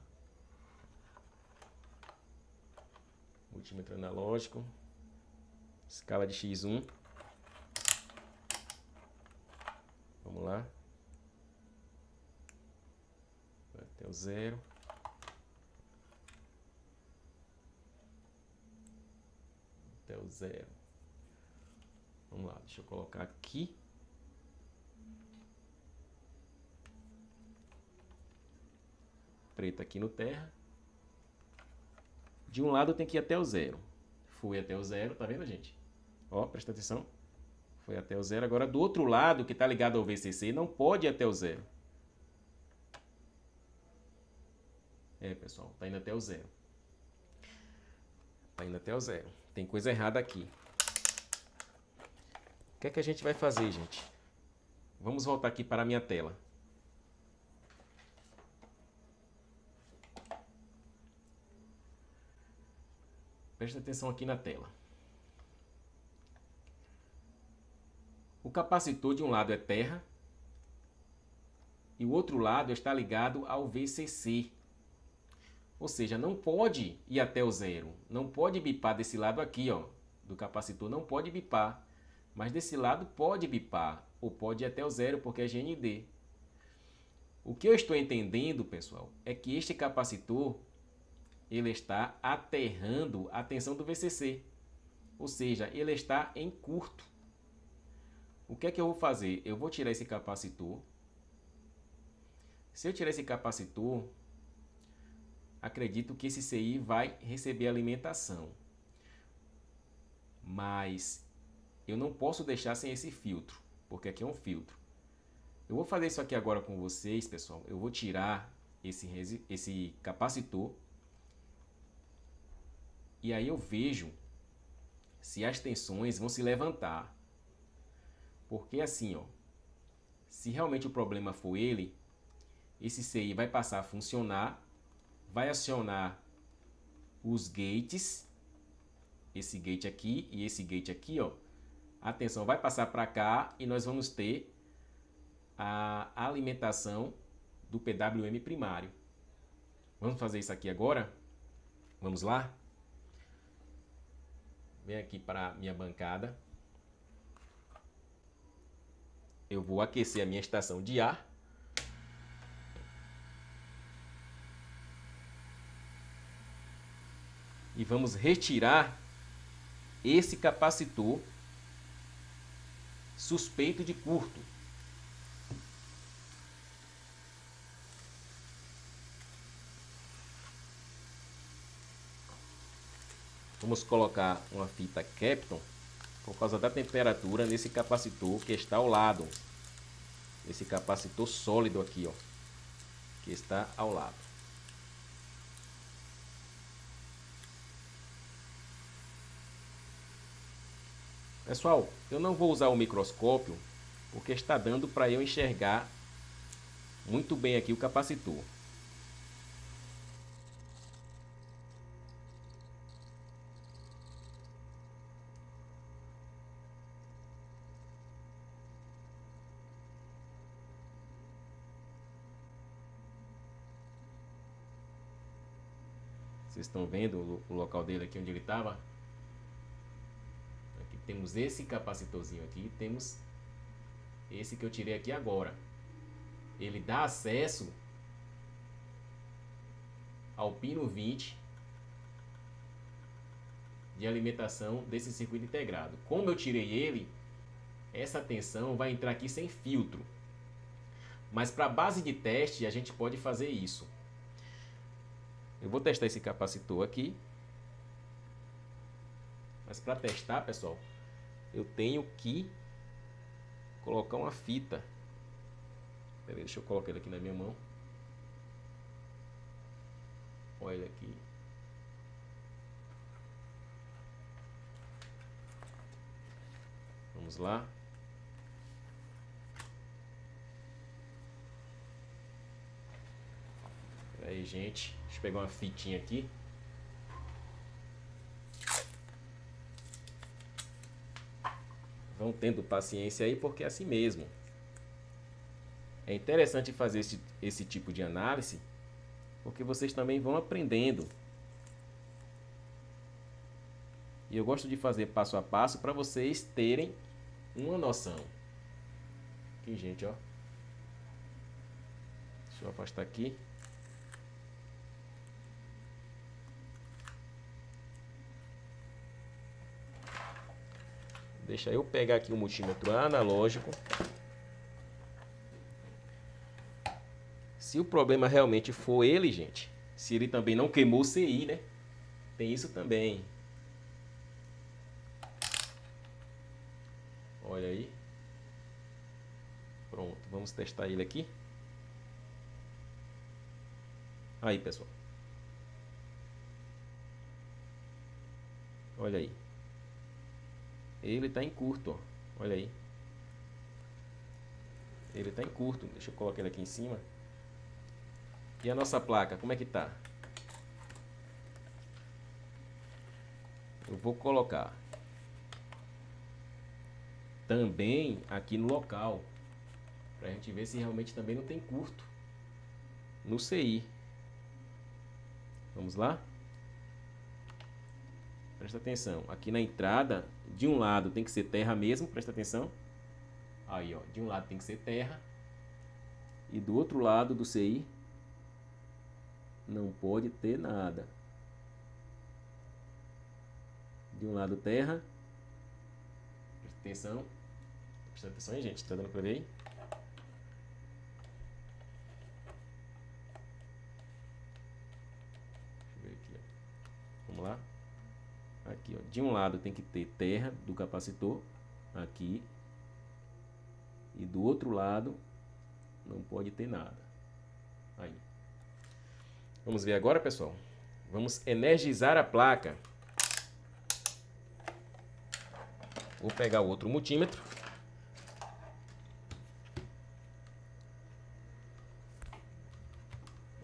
Multímetro analógico. Escala de X1. Vamos lá. até o zero. Até o zero. Vamos lá, deixa eu colocar aqui. preto aqui no terra. De um lado eu tenho que ir até o zero. Fui até o zero, tá vendo, gente? Ó, presta atenção. Foi até o zero. Agora, do outro lado, que está ligado ao VCC, não pode ir até o zero. É, pessoal, está indo até o zero. Está indo até o zero. Tem coisa errada aqui. O que é que a gente vai fazer, gente? Vamos voltar aqui para a minha tela. Presta atenção aqui na tela. O capacitor de um lado é terra e o outro lado está ligado ao VCC. Ou seja, não pode ir até o zero. Não pode bipar desse lado aqui, ó, do capacitor não pode bipar, mas desse lado pode bipar ou pode ir até o zero porque é GND. O que eu estou entendendo, pessoal, é que este capacitor ele está aterrando a tensão do VCC. Ou seja, ele está em curto. O que é que eu vou fazer? Eu vou tirar esse capacitor. Se eu tirar esse capacitor, acredito que esse CI vai receber alimentação. Mas eu não posso deixar sem esse filtro, porque aqui é um filtro. Eu vou fazer isso aqui agora com vocês, pessoal. Eu vou tirar esse, esse capacitor. E aí eu vejo se as tensões vão se levantar. Porque assim, ó, se realmente o problema for ele, esse CI vai passar a funcionar, vai acionar os gates, esse gate aqui e esse gate aqui, ó. A tensão vai passar para cá e nós vamos ter a alimentação do PWM primário. Vamos fazer isso aqui agora? Vamos lá? Vem aqui para minha bancada eu vou aquecer a minha estação de ar. E vamos retirar esse capacitor suspeito de curto. Vamos colocar uma fita Capton por causa da temperatura nesse capacitor que está ao lado. Esse capacitor sólido aqui, ó, que está ao lado. Pessoal, eu não vou usar o microscópio porque está dando para eu enxergar muito bem aqui o capacitor. estão vendo o, o local dele aqui onde ele estava. Aqui temos esse capacitorzinho aqui, temos esse que eu tirei aqui agora. Ele dá acesso ao pino 20 de alimentação desse circuito integrado. Como eu tirei ele, essa tensão vai entrar aqui sem filtro. Mas para base de teste a gente pode fazer isso. Eu vou testar esse capacitor aqui. Mas para testar, pessoal, eu tenho que colocar uma fita. Pera aí, deixa eu colocar ele aqui na minha mão. Olha aqui. Vamos lá. Aí, gente, deixa eu pegar uma fitinha aqui. Vão tendo paciência aí, porque é assim mesmo. É interessante fazer esse, esse tipo de análise, porque vocês também vão aprendendo. E eu gosto de fazer passo a passo para vocês terem uma noção. Aqui, gente, ó. Deixa eu afastar aqui. Deixa eu pegar aqui o multímetro analógico. Se o problema realmente for ele, gente, se ele também não queimou o CI, né? Tem isso também. Olha aí. Pronto, vamos testar ele aqui. Aí, pessoal. Olha aí. Ele está em curto, ó. olha aí. Ele está em curto, deixa eu colocar ele aqui em cima. E a nossa placa, como é que está? Eu vou colocar também aqui no local, para a gente ver se realmente também não tem curto no CI. Vamos lá? Presta atenção. Aqui na entrada, de um lado tem que ser terra mesmo, presta atenção. Aí, ó, de um lado tem que ser terra. E do outro lado do CI não pode ter nada. De um lado terra. Presta atenção. Presta atenção aí, gente. Tá dando para ver aí? Deixa eu ver aqui. Vamos lá aqui, ó. De um lado tem que ter terra do capacitor, aqui. E do outro lado não pode ter nada. Aí. Vamos ver agora, pessoal. Vamos energizar a placa. Vou pegar o outro multímetro.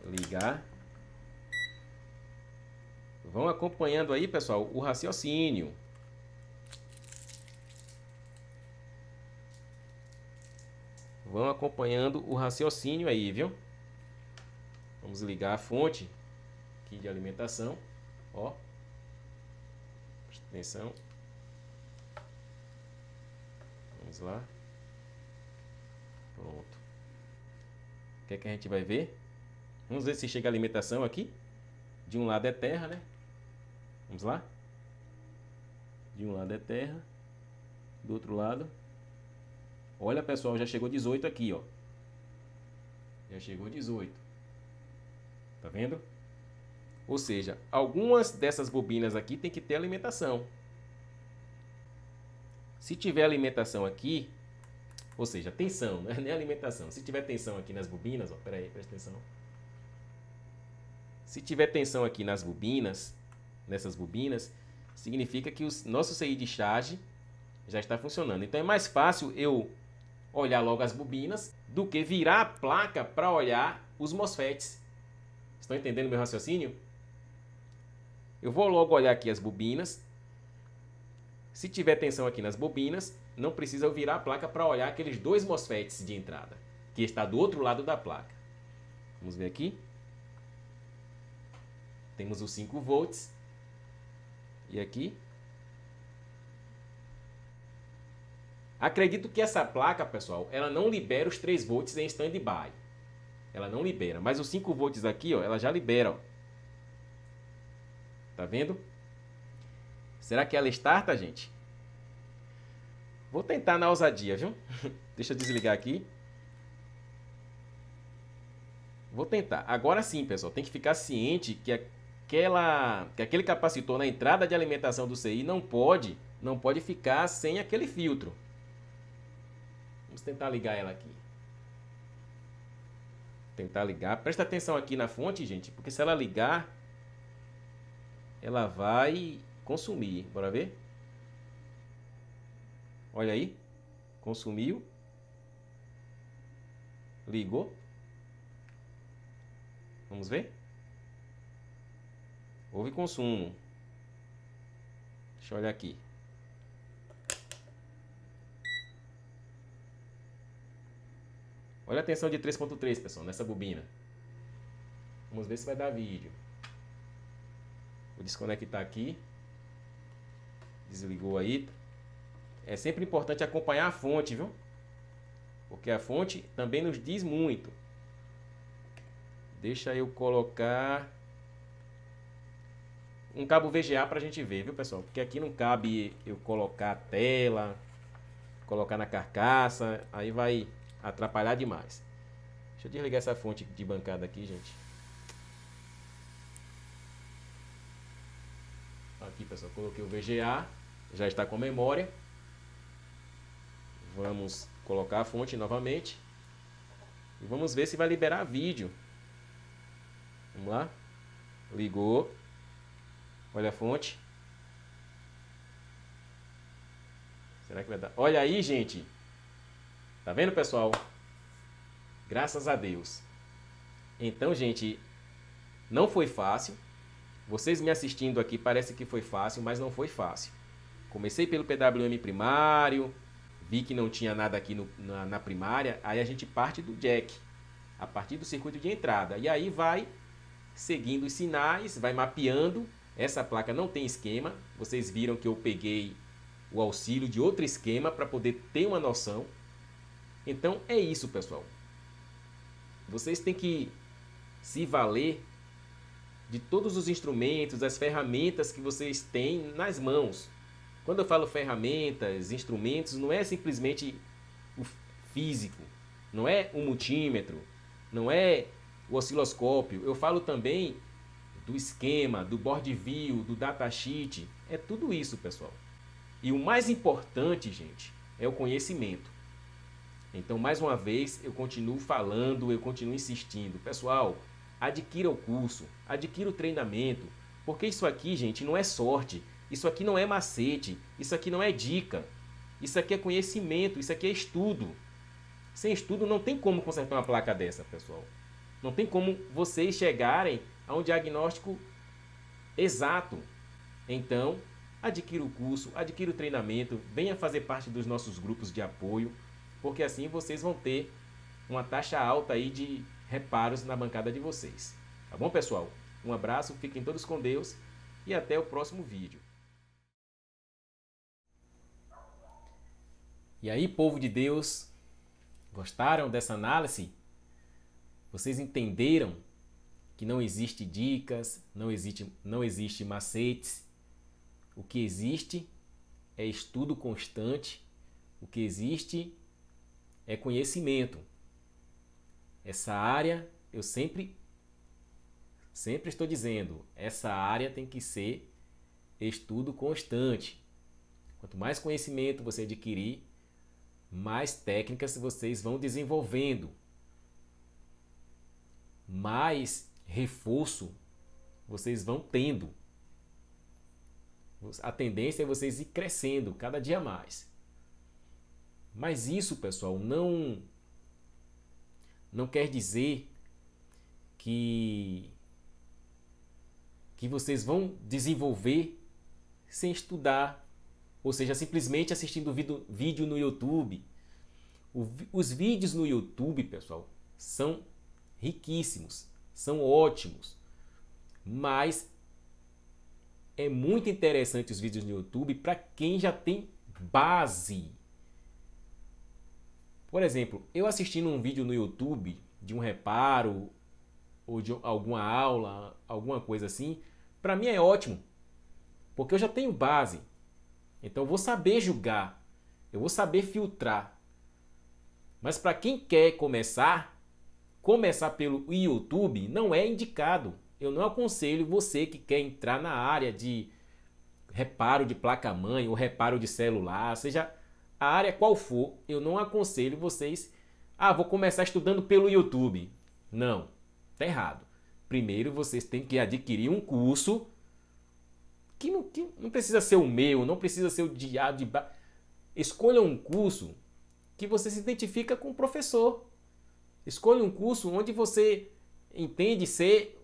Ligar. Vão acompanhando aí, pessoal, o raciocínio. Vão acompanhando o raciocínio aí, viu? Vamos ligar a fonte aqui de alimentação. Ó. Presta atenção. Vamos lá. Pronto. O que é que a gente vai ver? Vamos ver se chega a alimentação aqui. De um lado é terra, né? Vamos lá? De um lado é terra, do outro lado. Olha, pessoal, já chegou 18 aqui, ó. Já chegou 18. Tá vendo? Ou seja, algumas dessas bobinas aqui tem que ter alimentação. Se tiver alimentação aqui, ou seja, tensão, né? não é nem alimentação. Se tiver tensão aqui nas bobinas, ó, peraí, presta atenção. Se tiver tensão aqui nas bobinas, nessas bobinas, significa que o nosso CI de charge já está funcionando. Então é mais fácil eu olhar logo as bobinas do que virar a placa para olhar os MOSFETs. Estão entendendo meu raciocínio? Eu vou logo olhar aqui as bobinas. Se tiver tensão aqui nas bobinas, não precisa eu virar a placa para olhar aqueles dois MOSFETs de entrada, que está do outro lado da placa. Vamos ver aqui. Temos os 5 volts e aqui. Acredito que essa placa, pessoal, ela não libera os 3 volts em standby. Ela não libera, mas os 5 volts aqui, ó, ela já libera, ó. Tá vendo? Será que ela starta, gente? Vou tentar na ousadia, viu? Deixa eu desligar aqui. Vou tentar. Agora sim, pessoal, tem que ficar ciente que aquela, que aquele capacitor na entrada de alimentação do CI não pode, não pode ficar sem aquele filtro. Vamos tentar ligar ela aqui. Tentar ligar. Presta atenção aqui na fonte, gente, porque se ela ligar, ela vai consumir. Bora ver? Olha aí. Consumiu. Ligou. Vamos ver? Houve consumo. Deixa eu olhar aqui. Olha a tensão de 3.3, pessoal, nessa bobina. Vamos ver se vai dar vídeo. Vou desconectar aqui. Desligou aí. É sempre importante acompanhar a fonte, viu? Porque a fonte também nos diz muito. Deixa eu colocar um cabo VGA pra gente ver, viu, pessoal? Porque aqui não cabe eu colocar a tela, colocar na carcaça, aí vai atrapalhar demais. Deixa eu desligar essa fonte de bancada aqui, gente. Aqui, pessoal, coloquei o VGA, já está com memória. Vamos colocar a fonte novamente. E vamos ver se vai liberar vídeo. Vamos lá. Ligou. Olha a fonte. Será que vai dar? Olha aí, gente. Tá vendo, pessoal? Graças a Deus. Então, gente, não foi fácil. Vocês me assistindo aqui parece que foi fácil, mas não foi fácil. Comecei pelo PWM primário, vi que não tinha nada aqui no, na, na, primária, aí a gente parte do jack, a partir do circuito de entrada. E aí vai seguindo os sinais, vai mapeando essa placa não tem esquema. Vocês viram que eu peguei o auxílio de outro esquema para poder ter uma noção. Então é isso, pessoal. Vocês têm que se valer de todos os instrumentos, as ferramentas que vocês têm nas mãos. Quando eu falo ferramentas, instrumentos, não é simplesmente o físico, não é o multímetro, não é o osciloscópio. Eu falo também do esquema, do board view, do datasheet, é tudo isso, pessoal. E o mais importante, gente, é o conhecimento. Então, mais uma vez, eu continuo falando, eu continuo insistindo. Pessoal, adquira o curso, adquira o treinamento, porque isso aqui, gente, não é sorte, isso aqui não é macete, isso aqui não é dica, isso aqui é conhecimento, isso aqui é estudo. Sem estudo não tem como consertar uma placa dessa, pessoal. Não tem como vocês chegarem a um diagnóstico exato. Então, adquira o curso, adquira o treinamento, venha fazer parte dos nossos grupos de apoio, porque assim vocês vão ter uma taxa alta aí de reparos na bancada de vocês. Tá bom, pessoal? Um abraço, fiquem todos com Deus e até o próximo vídeo. E aí, povo de Deus, gostaram dessa análise? Vocês entenderam que não existe dicas, não existe, não existe macetes. O que existe é estudo constante, o que existe é conhecimento. Essa área, eu sempre sempre estou dizendo, essa área tem que ser estudo constante. Quanto mais conhecimento você adquirir, mais técnicas vocês vão desenvolvendo. Mais reforço vocês vão tendo. A tendência é vocês ir crescendo cada dia mais. Mas isso, pessoal, não não quer dizer que que vocês vão desenvolver sem estudar, ou seja, simplesmente assistindo vídeo no YouTube. os vídeos no YouTube, pessoal, são riquíssimos são ótimos. Mas é muito interessante os vídeos no YouTube para quem já tem base. Por exemplo, eu assistindo um vídeo no YouTube de um reparo ou de alguma aula, alguma coisa assim, para mim é ótimo, porque eu já tenho base. Então eu vou saber julgar, eu vou saber filtrar. Mas para quem quer começar, começar pelo YouTube não é indicado. Eu não aconselho você que quer entrar na área de reparo de placa-mãe ou reparo de celular, seja a área qual for, eu não aconselho vocês, ah, vou começar estudando pelo YouTube. Não, tá errado. Primeiro vocês têm que adquirir um curso que não, que não precisa ser o meu, não precisa ser o diabo de. Escolha um curso que você se identifica com o professor. Escolha um curso onde você entende ser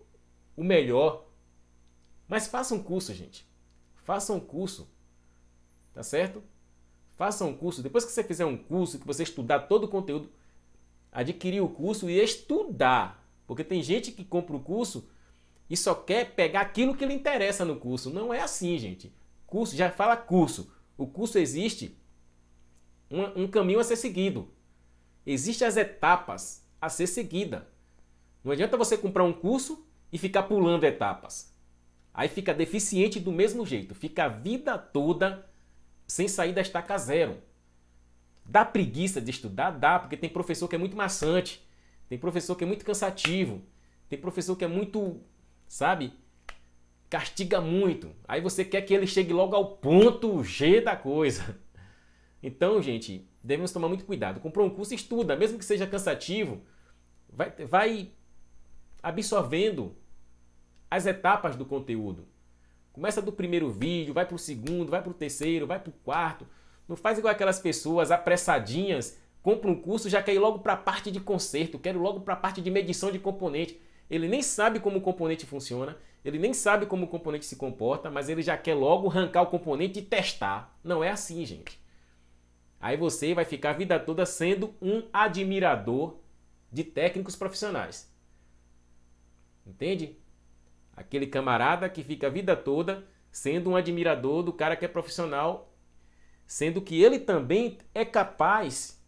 o melhor. Mas faça um curso, gente. Faça um curso. Tá certo? Faça um curso. Depois que você fizer um curso, que você estudar todo o conteúdo, adquirir o curso e estudar. Porque tem gente que compra o curso e só quer pegar aquilo que lhe interessa no curso. Não é assim, gente. Curso, já fala curso. O curso existe um, um caminho a ser seguido. Existem as etapas a ser seguida. Não adianta você comprar um curso e ficar pulando etapas. Aí fica deficiente do mesmo jeito, fica a vida toda sem sair da estaca zero. Dá preguiça de estudar? Dá, porque tem professor que é muito maçante, tem professor que é muito cansativo, tem professor que é muito, sabe, castiga muito. Aí você quer que ele chegue logo ao ponto G da coisa. Então, gente, devemos tomar muito cuidado. Comprou um curso, estuda, mesmo que seja cansativo, vai, vai absorvendo as etapas do conteúdo. Começa do primeiro vídeo, vai para o segundo, vai para o terceiro, vai para o quarto. Não faz igual aquelas pessoas apressadinhas, compra um curso já quer ir logo para a parte de conserto, quero logo para a parte de medição de componente. Ele nem sabe como o componente funciona, ele nem sabe como o componente se comporta, mas ele já quer logo arrancar o componente e testar. Não é assim, gente. Aí você vai ficar a vida toda sendo um admirador de técnicos profissionais. Entende? Aquele camarada que fica a vida toda sendo um admirador do cara que é profissional, sendo que ele também é capaz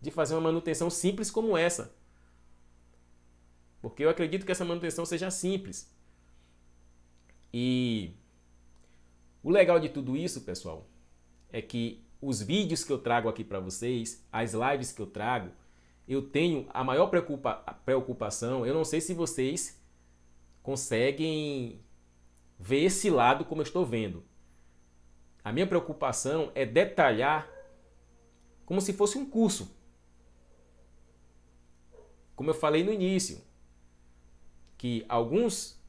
de fazer uma manutenção simples como essa. Porque eu acredito que essa manutenção seja simples. E o legal de tudo isso, pessoal, é que os vídeos que eu trago aqui para vocês, as lives que eu trago, eu tenho a maior preocupa preocupação. Eu não sei se vocês conseguem ver esse lado como eu estou vendo. A minha preocupação é detalhar como se fosse um curso. Como eu falei no início, que alguns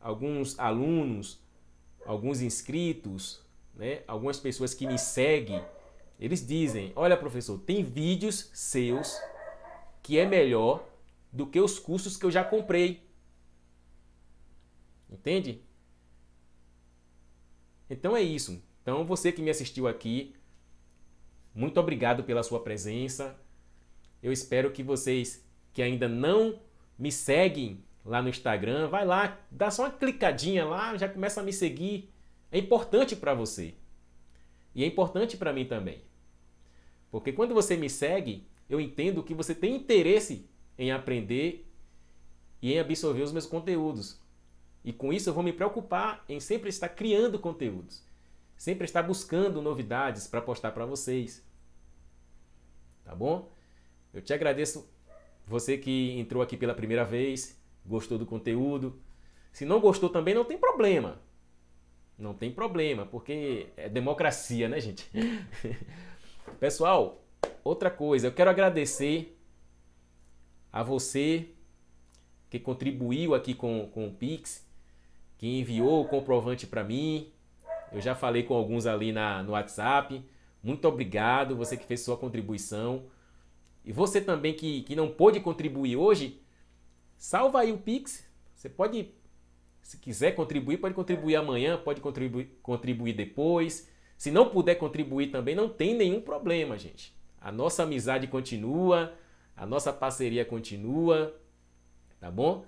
alguns alunos, alguns inscritos, né, algumas pessoas que me seguem eles dizem: olha, professor, tem vídeos seus que é melhor do que os cursos que eu já comprei. Entende? Então é isso. Então você que me assistiu aqui, muito obrigado pela sua presença. Eu espero que vocês que ainda não me seguem lá no Instagram, vai lá, dá só uma clicadinha lá, já começa a me seguir. É importante para você. E é importante para mim também. Porque quando você me segue, eu entendo que você tem interesse em aprender e em absorver os meus conteúdos. E com isso eu vou me preocupar em sempre estar criando conteúdos, sempre estar buscando novidades para postar para vocês. Tá bom? Eu te agradeço você que entrou aqui pela primeira vez, gostou do conteúdo. Se não gostou também não tem problema. Não tem problema, porque é democracia, né, gente? Pessoal, outra coisa, eu quero agradecer a você que contribuiu aqui com, com o Pix, que enviou o comprovante para mim. Eu já falei com alguns ali na, no WhatsApp. Muito obrigado, você que fez sua contribuição. E você também que, que não pôde contribuir hoje, salva aí o Pix. Você pode, se quiser contribuir, pode contribuir amanhã, pode contribuir, contribuir depois. Se não puder contribuir também, não tem nenhum problema, gente. A nossa amizade continua, a nossa parceria continua, tá bom?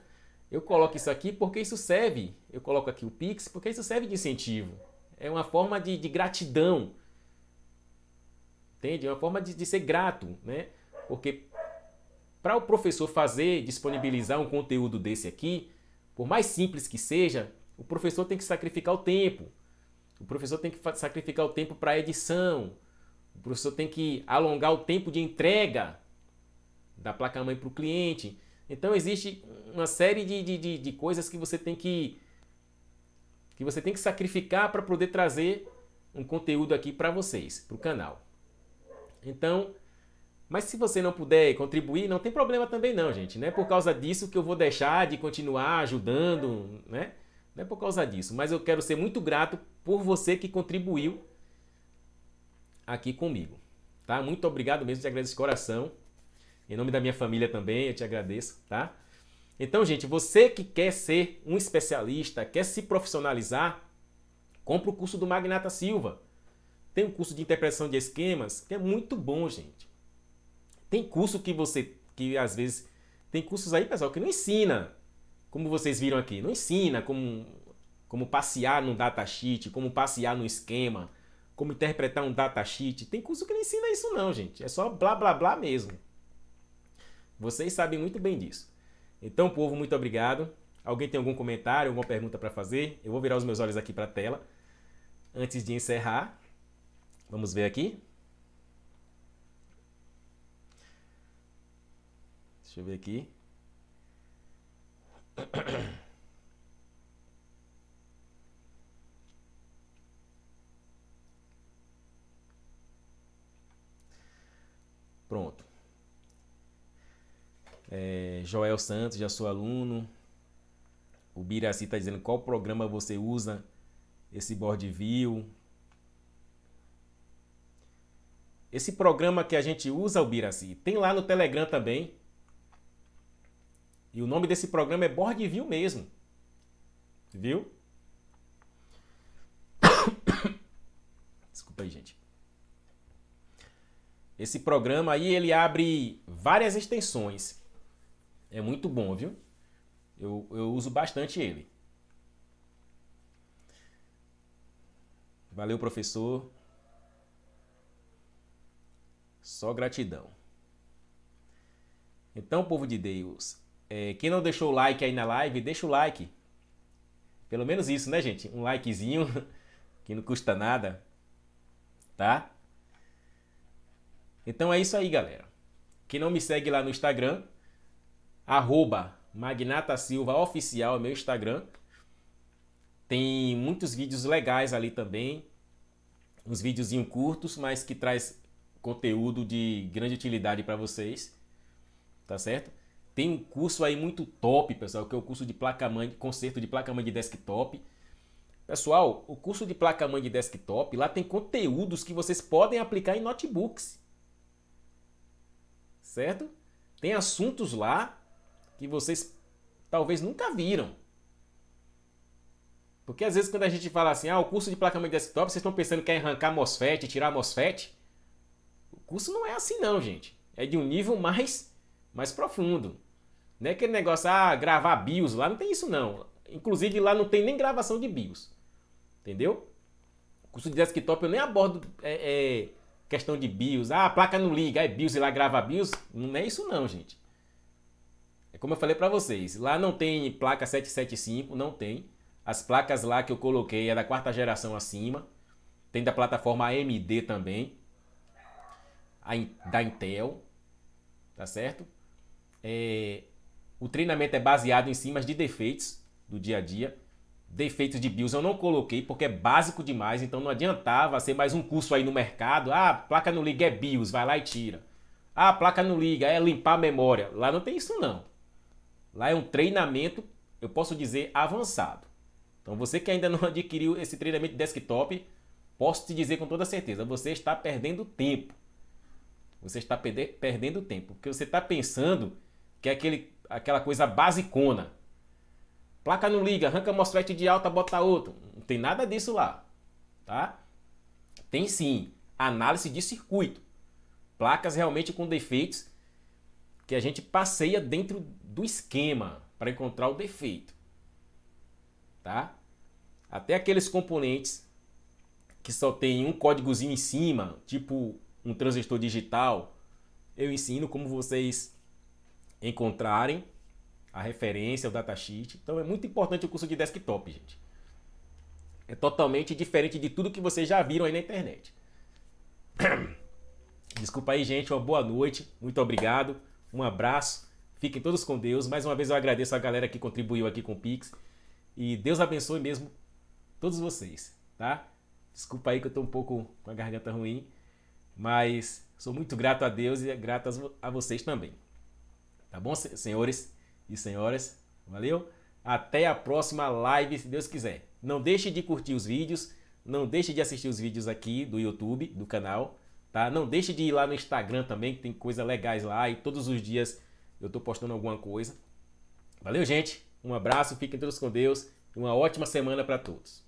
Eu coloco isso aqui porque isso serve. Eu coloco aqui o Pix porque isso serve de incentivo. É uma forma de, de gratidão. Entende? É uma forma de, de ser grato, né? Porque para o professor fazer, disponibilizar um conteúdo desse aqui, por mais simples que seja, o professor tem que sacrificar o tempo. O professor tem que sacrificar o tempo para a edição. O professor tem que alongar o tempo de entrega da placa-mãe para o cliente. Então existe uma série de, de, de, coisas que você tem que que você tem que sacrificar para poder trazer um conteúdo aqui para vocês, para o canal. Então, mas se você não puder contribuir, não tem problema também não, gente. Não é por causa disso que eu vou deixar de continuar ajudando, né? Não é por causa disso, mas eu quero ser muito grato por você que contribuiu aqui comigo. Tá? Muito obrigado mesmo, te agradeço de coração. Em nome da minha família também, eu te agradeço, tá? Então, gente, você que quer ser um especialista, quer se profissionalizar, compra o curso do Magnata Silva. Tem um curso de interpretação de esquemas que é muito bom, gente. Tem curso que você que às vezes tem cursos aí, pessoal, que não ensina como vocês viram aqui, não ensina como, como passear num datasheet, como passear num esquema, como interpretar um datasheet. Tem curso que não ensina isso não, gente. É só blá blá blá mesmo. Vocês sabem muito bem disso. Então, povo, muito obrigado. Alguém tem algum comentário, alguma pergunta para fazer? Eu vou virar os meus olhos aqui para a tela antes de encerrar. Vamos ver aqui. Deixa eu ver aqui. Pronto. É, Joel Santos, já sou aluno. O Biraci está dizendo qual programa você usa esse board view. Esse programa que a gente usa, o Biraci, tem lá no Telegram também. E o nome desse programa é Board View mesmo. Viu? Desculpa aí, gente. Esse programa aí, ele abre várias extensões. É muito bom, viu? Eu, eu uso bastante ele. Valeu, professor. Só gratidão. Então, povo de Deus, é, quem não deixou o like aí na live, deixa o like. Pelo menos isso, né, gente? Um likezinho, que não custa nada, tá? Então é isso aí, galera. Quem não me segue lá no Instagram, arroba Magnata Silva Oficial, é meu Instagram. Tem muitos vídeos legais ali também. Uns videozinhos curtos, mas que traz conteúdo de grande utilidade para vocês. Tá certo? Tem um curso aí muito top, pessoal, que é o curso de placa-mãe, conserto de placa-mãe de desktop. Pessoal, o curso de placa-mãe de desktop, lá tem conteúdos que vocês podem aplicar em notebooks. Certo? Tem assuntos lá que vocês talvez nunca viram. Porque às vezes quando a gente fala assim, ah, o curso de placa-mãe de desktop, vocês estão pensando que é arrancar MOSFET, tirar MOSFET. O curso não é assim não, gente. É de um nível mais, mais profundo. Não é aquele negócio, ah, gravar BIOS lá, não tem isso não. Inclusive lá não tem nem gravação de BIOS. Entendeu? O curso de desktop eu nem abordo é, é, questão de BIOS. Ah, a placa não liga, é BIOS e lá grava BIOS. Não é isso não, gente. É como eu falei para vocês, lá não tem placa 775, não tem. As placas lá que eu coloquei é da quarta geração acima. Tem da plataforma AMD também. A, da Intel. Tá certo? É, o treinamento é baseado em cima de defeitos do dia a dia. Defeitos de BIOS eu não coloquei porque é básico demais, então não adiantava ser mais um curso aí no mercado. Ah, placa não liga é BIOS, vai lá e tira. Ah, placa não liga é limpar a memória. Lá não tem isso não. Lá é um treinamento, eu posso dizer, avançado. Então você que ainda não adquiriu esse treinamento de desktop, posso te dizer com toda certeza, você está perdendo tempo. Você está perdendo tempo, porque você está pensando que aquele aquela coisa basicona. Placa não liga, arranca MOSFET de alta, bota outro. Não tem nada disso lá, tá? Tem sim, análise de circuito. Placas realmente com defeitos que a gente passeia dentro do esquema para encontrar o defeito, tá? Até aqueles componentes que só tem um códigozinho em cima, tipo um transistor digital, eu ensino como vocês encontrarem a referência, o datasheet. Então é muito importante o curso de desktop, gente. É totalmente diferente de tudo que vocês já viram aí na internet. Desculpa aí, gente. Uma boa noite. Muito obrigado. Um abraço. Fiquem todos com Deus. Mais uma vez eu agradeço a galera que contribuiu aqui com o Pix. E Deus abençoe mesmo todos vocês, tá? Desculpa aí que eu tô um pouco com a garganta ruim, mas sou muito grato a Deus e é grato a vocês também. Tá bom, senhores e senhoras? Valeu? Até a próxima live, se Deus quiser. Não deixe de curtir os vídeos, não deixe de assistir os vídeos aqui do YouTube, do canal, tá? Não deixe de ir lá no Instagram também, que tem coisas legais lá e todos os dias eu tô postando alguma coisa. Valeu, gente. Um abraço, fiquem todos com Deus e uma ótima semana para todos.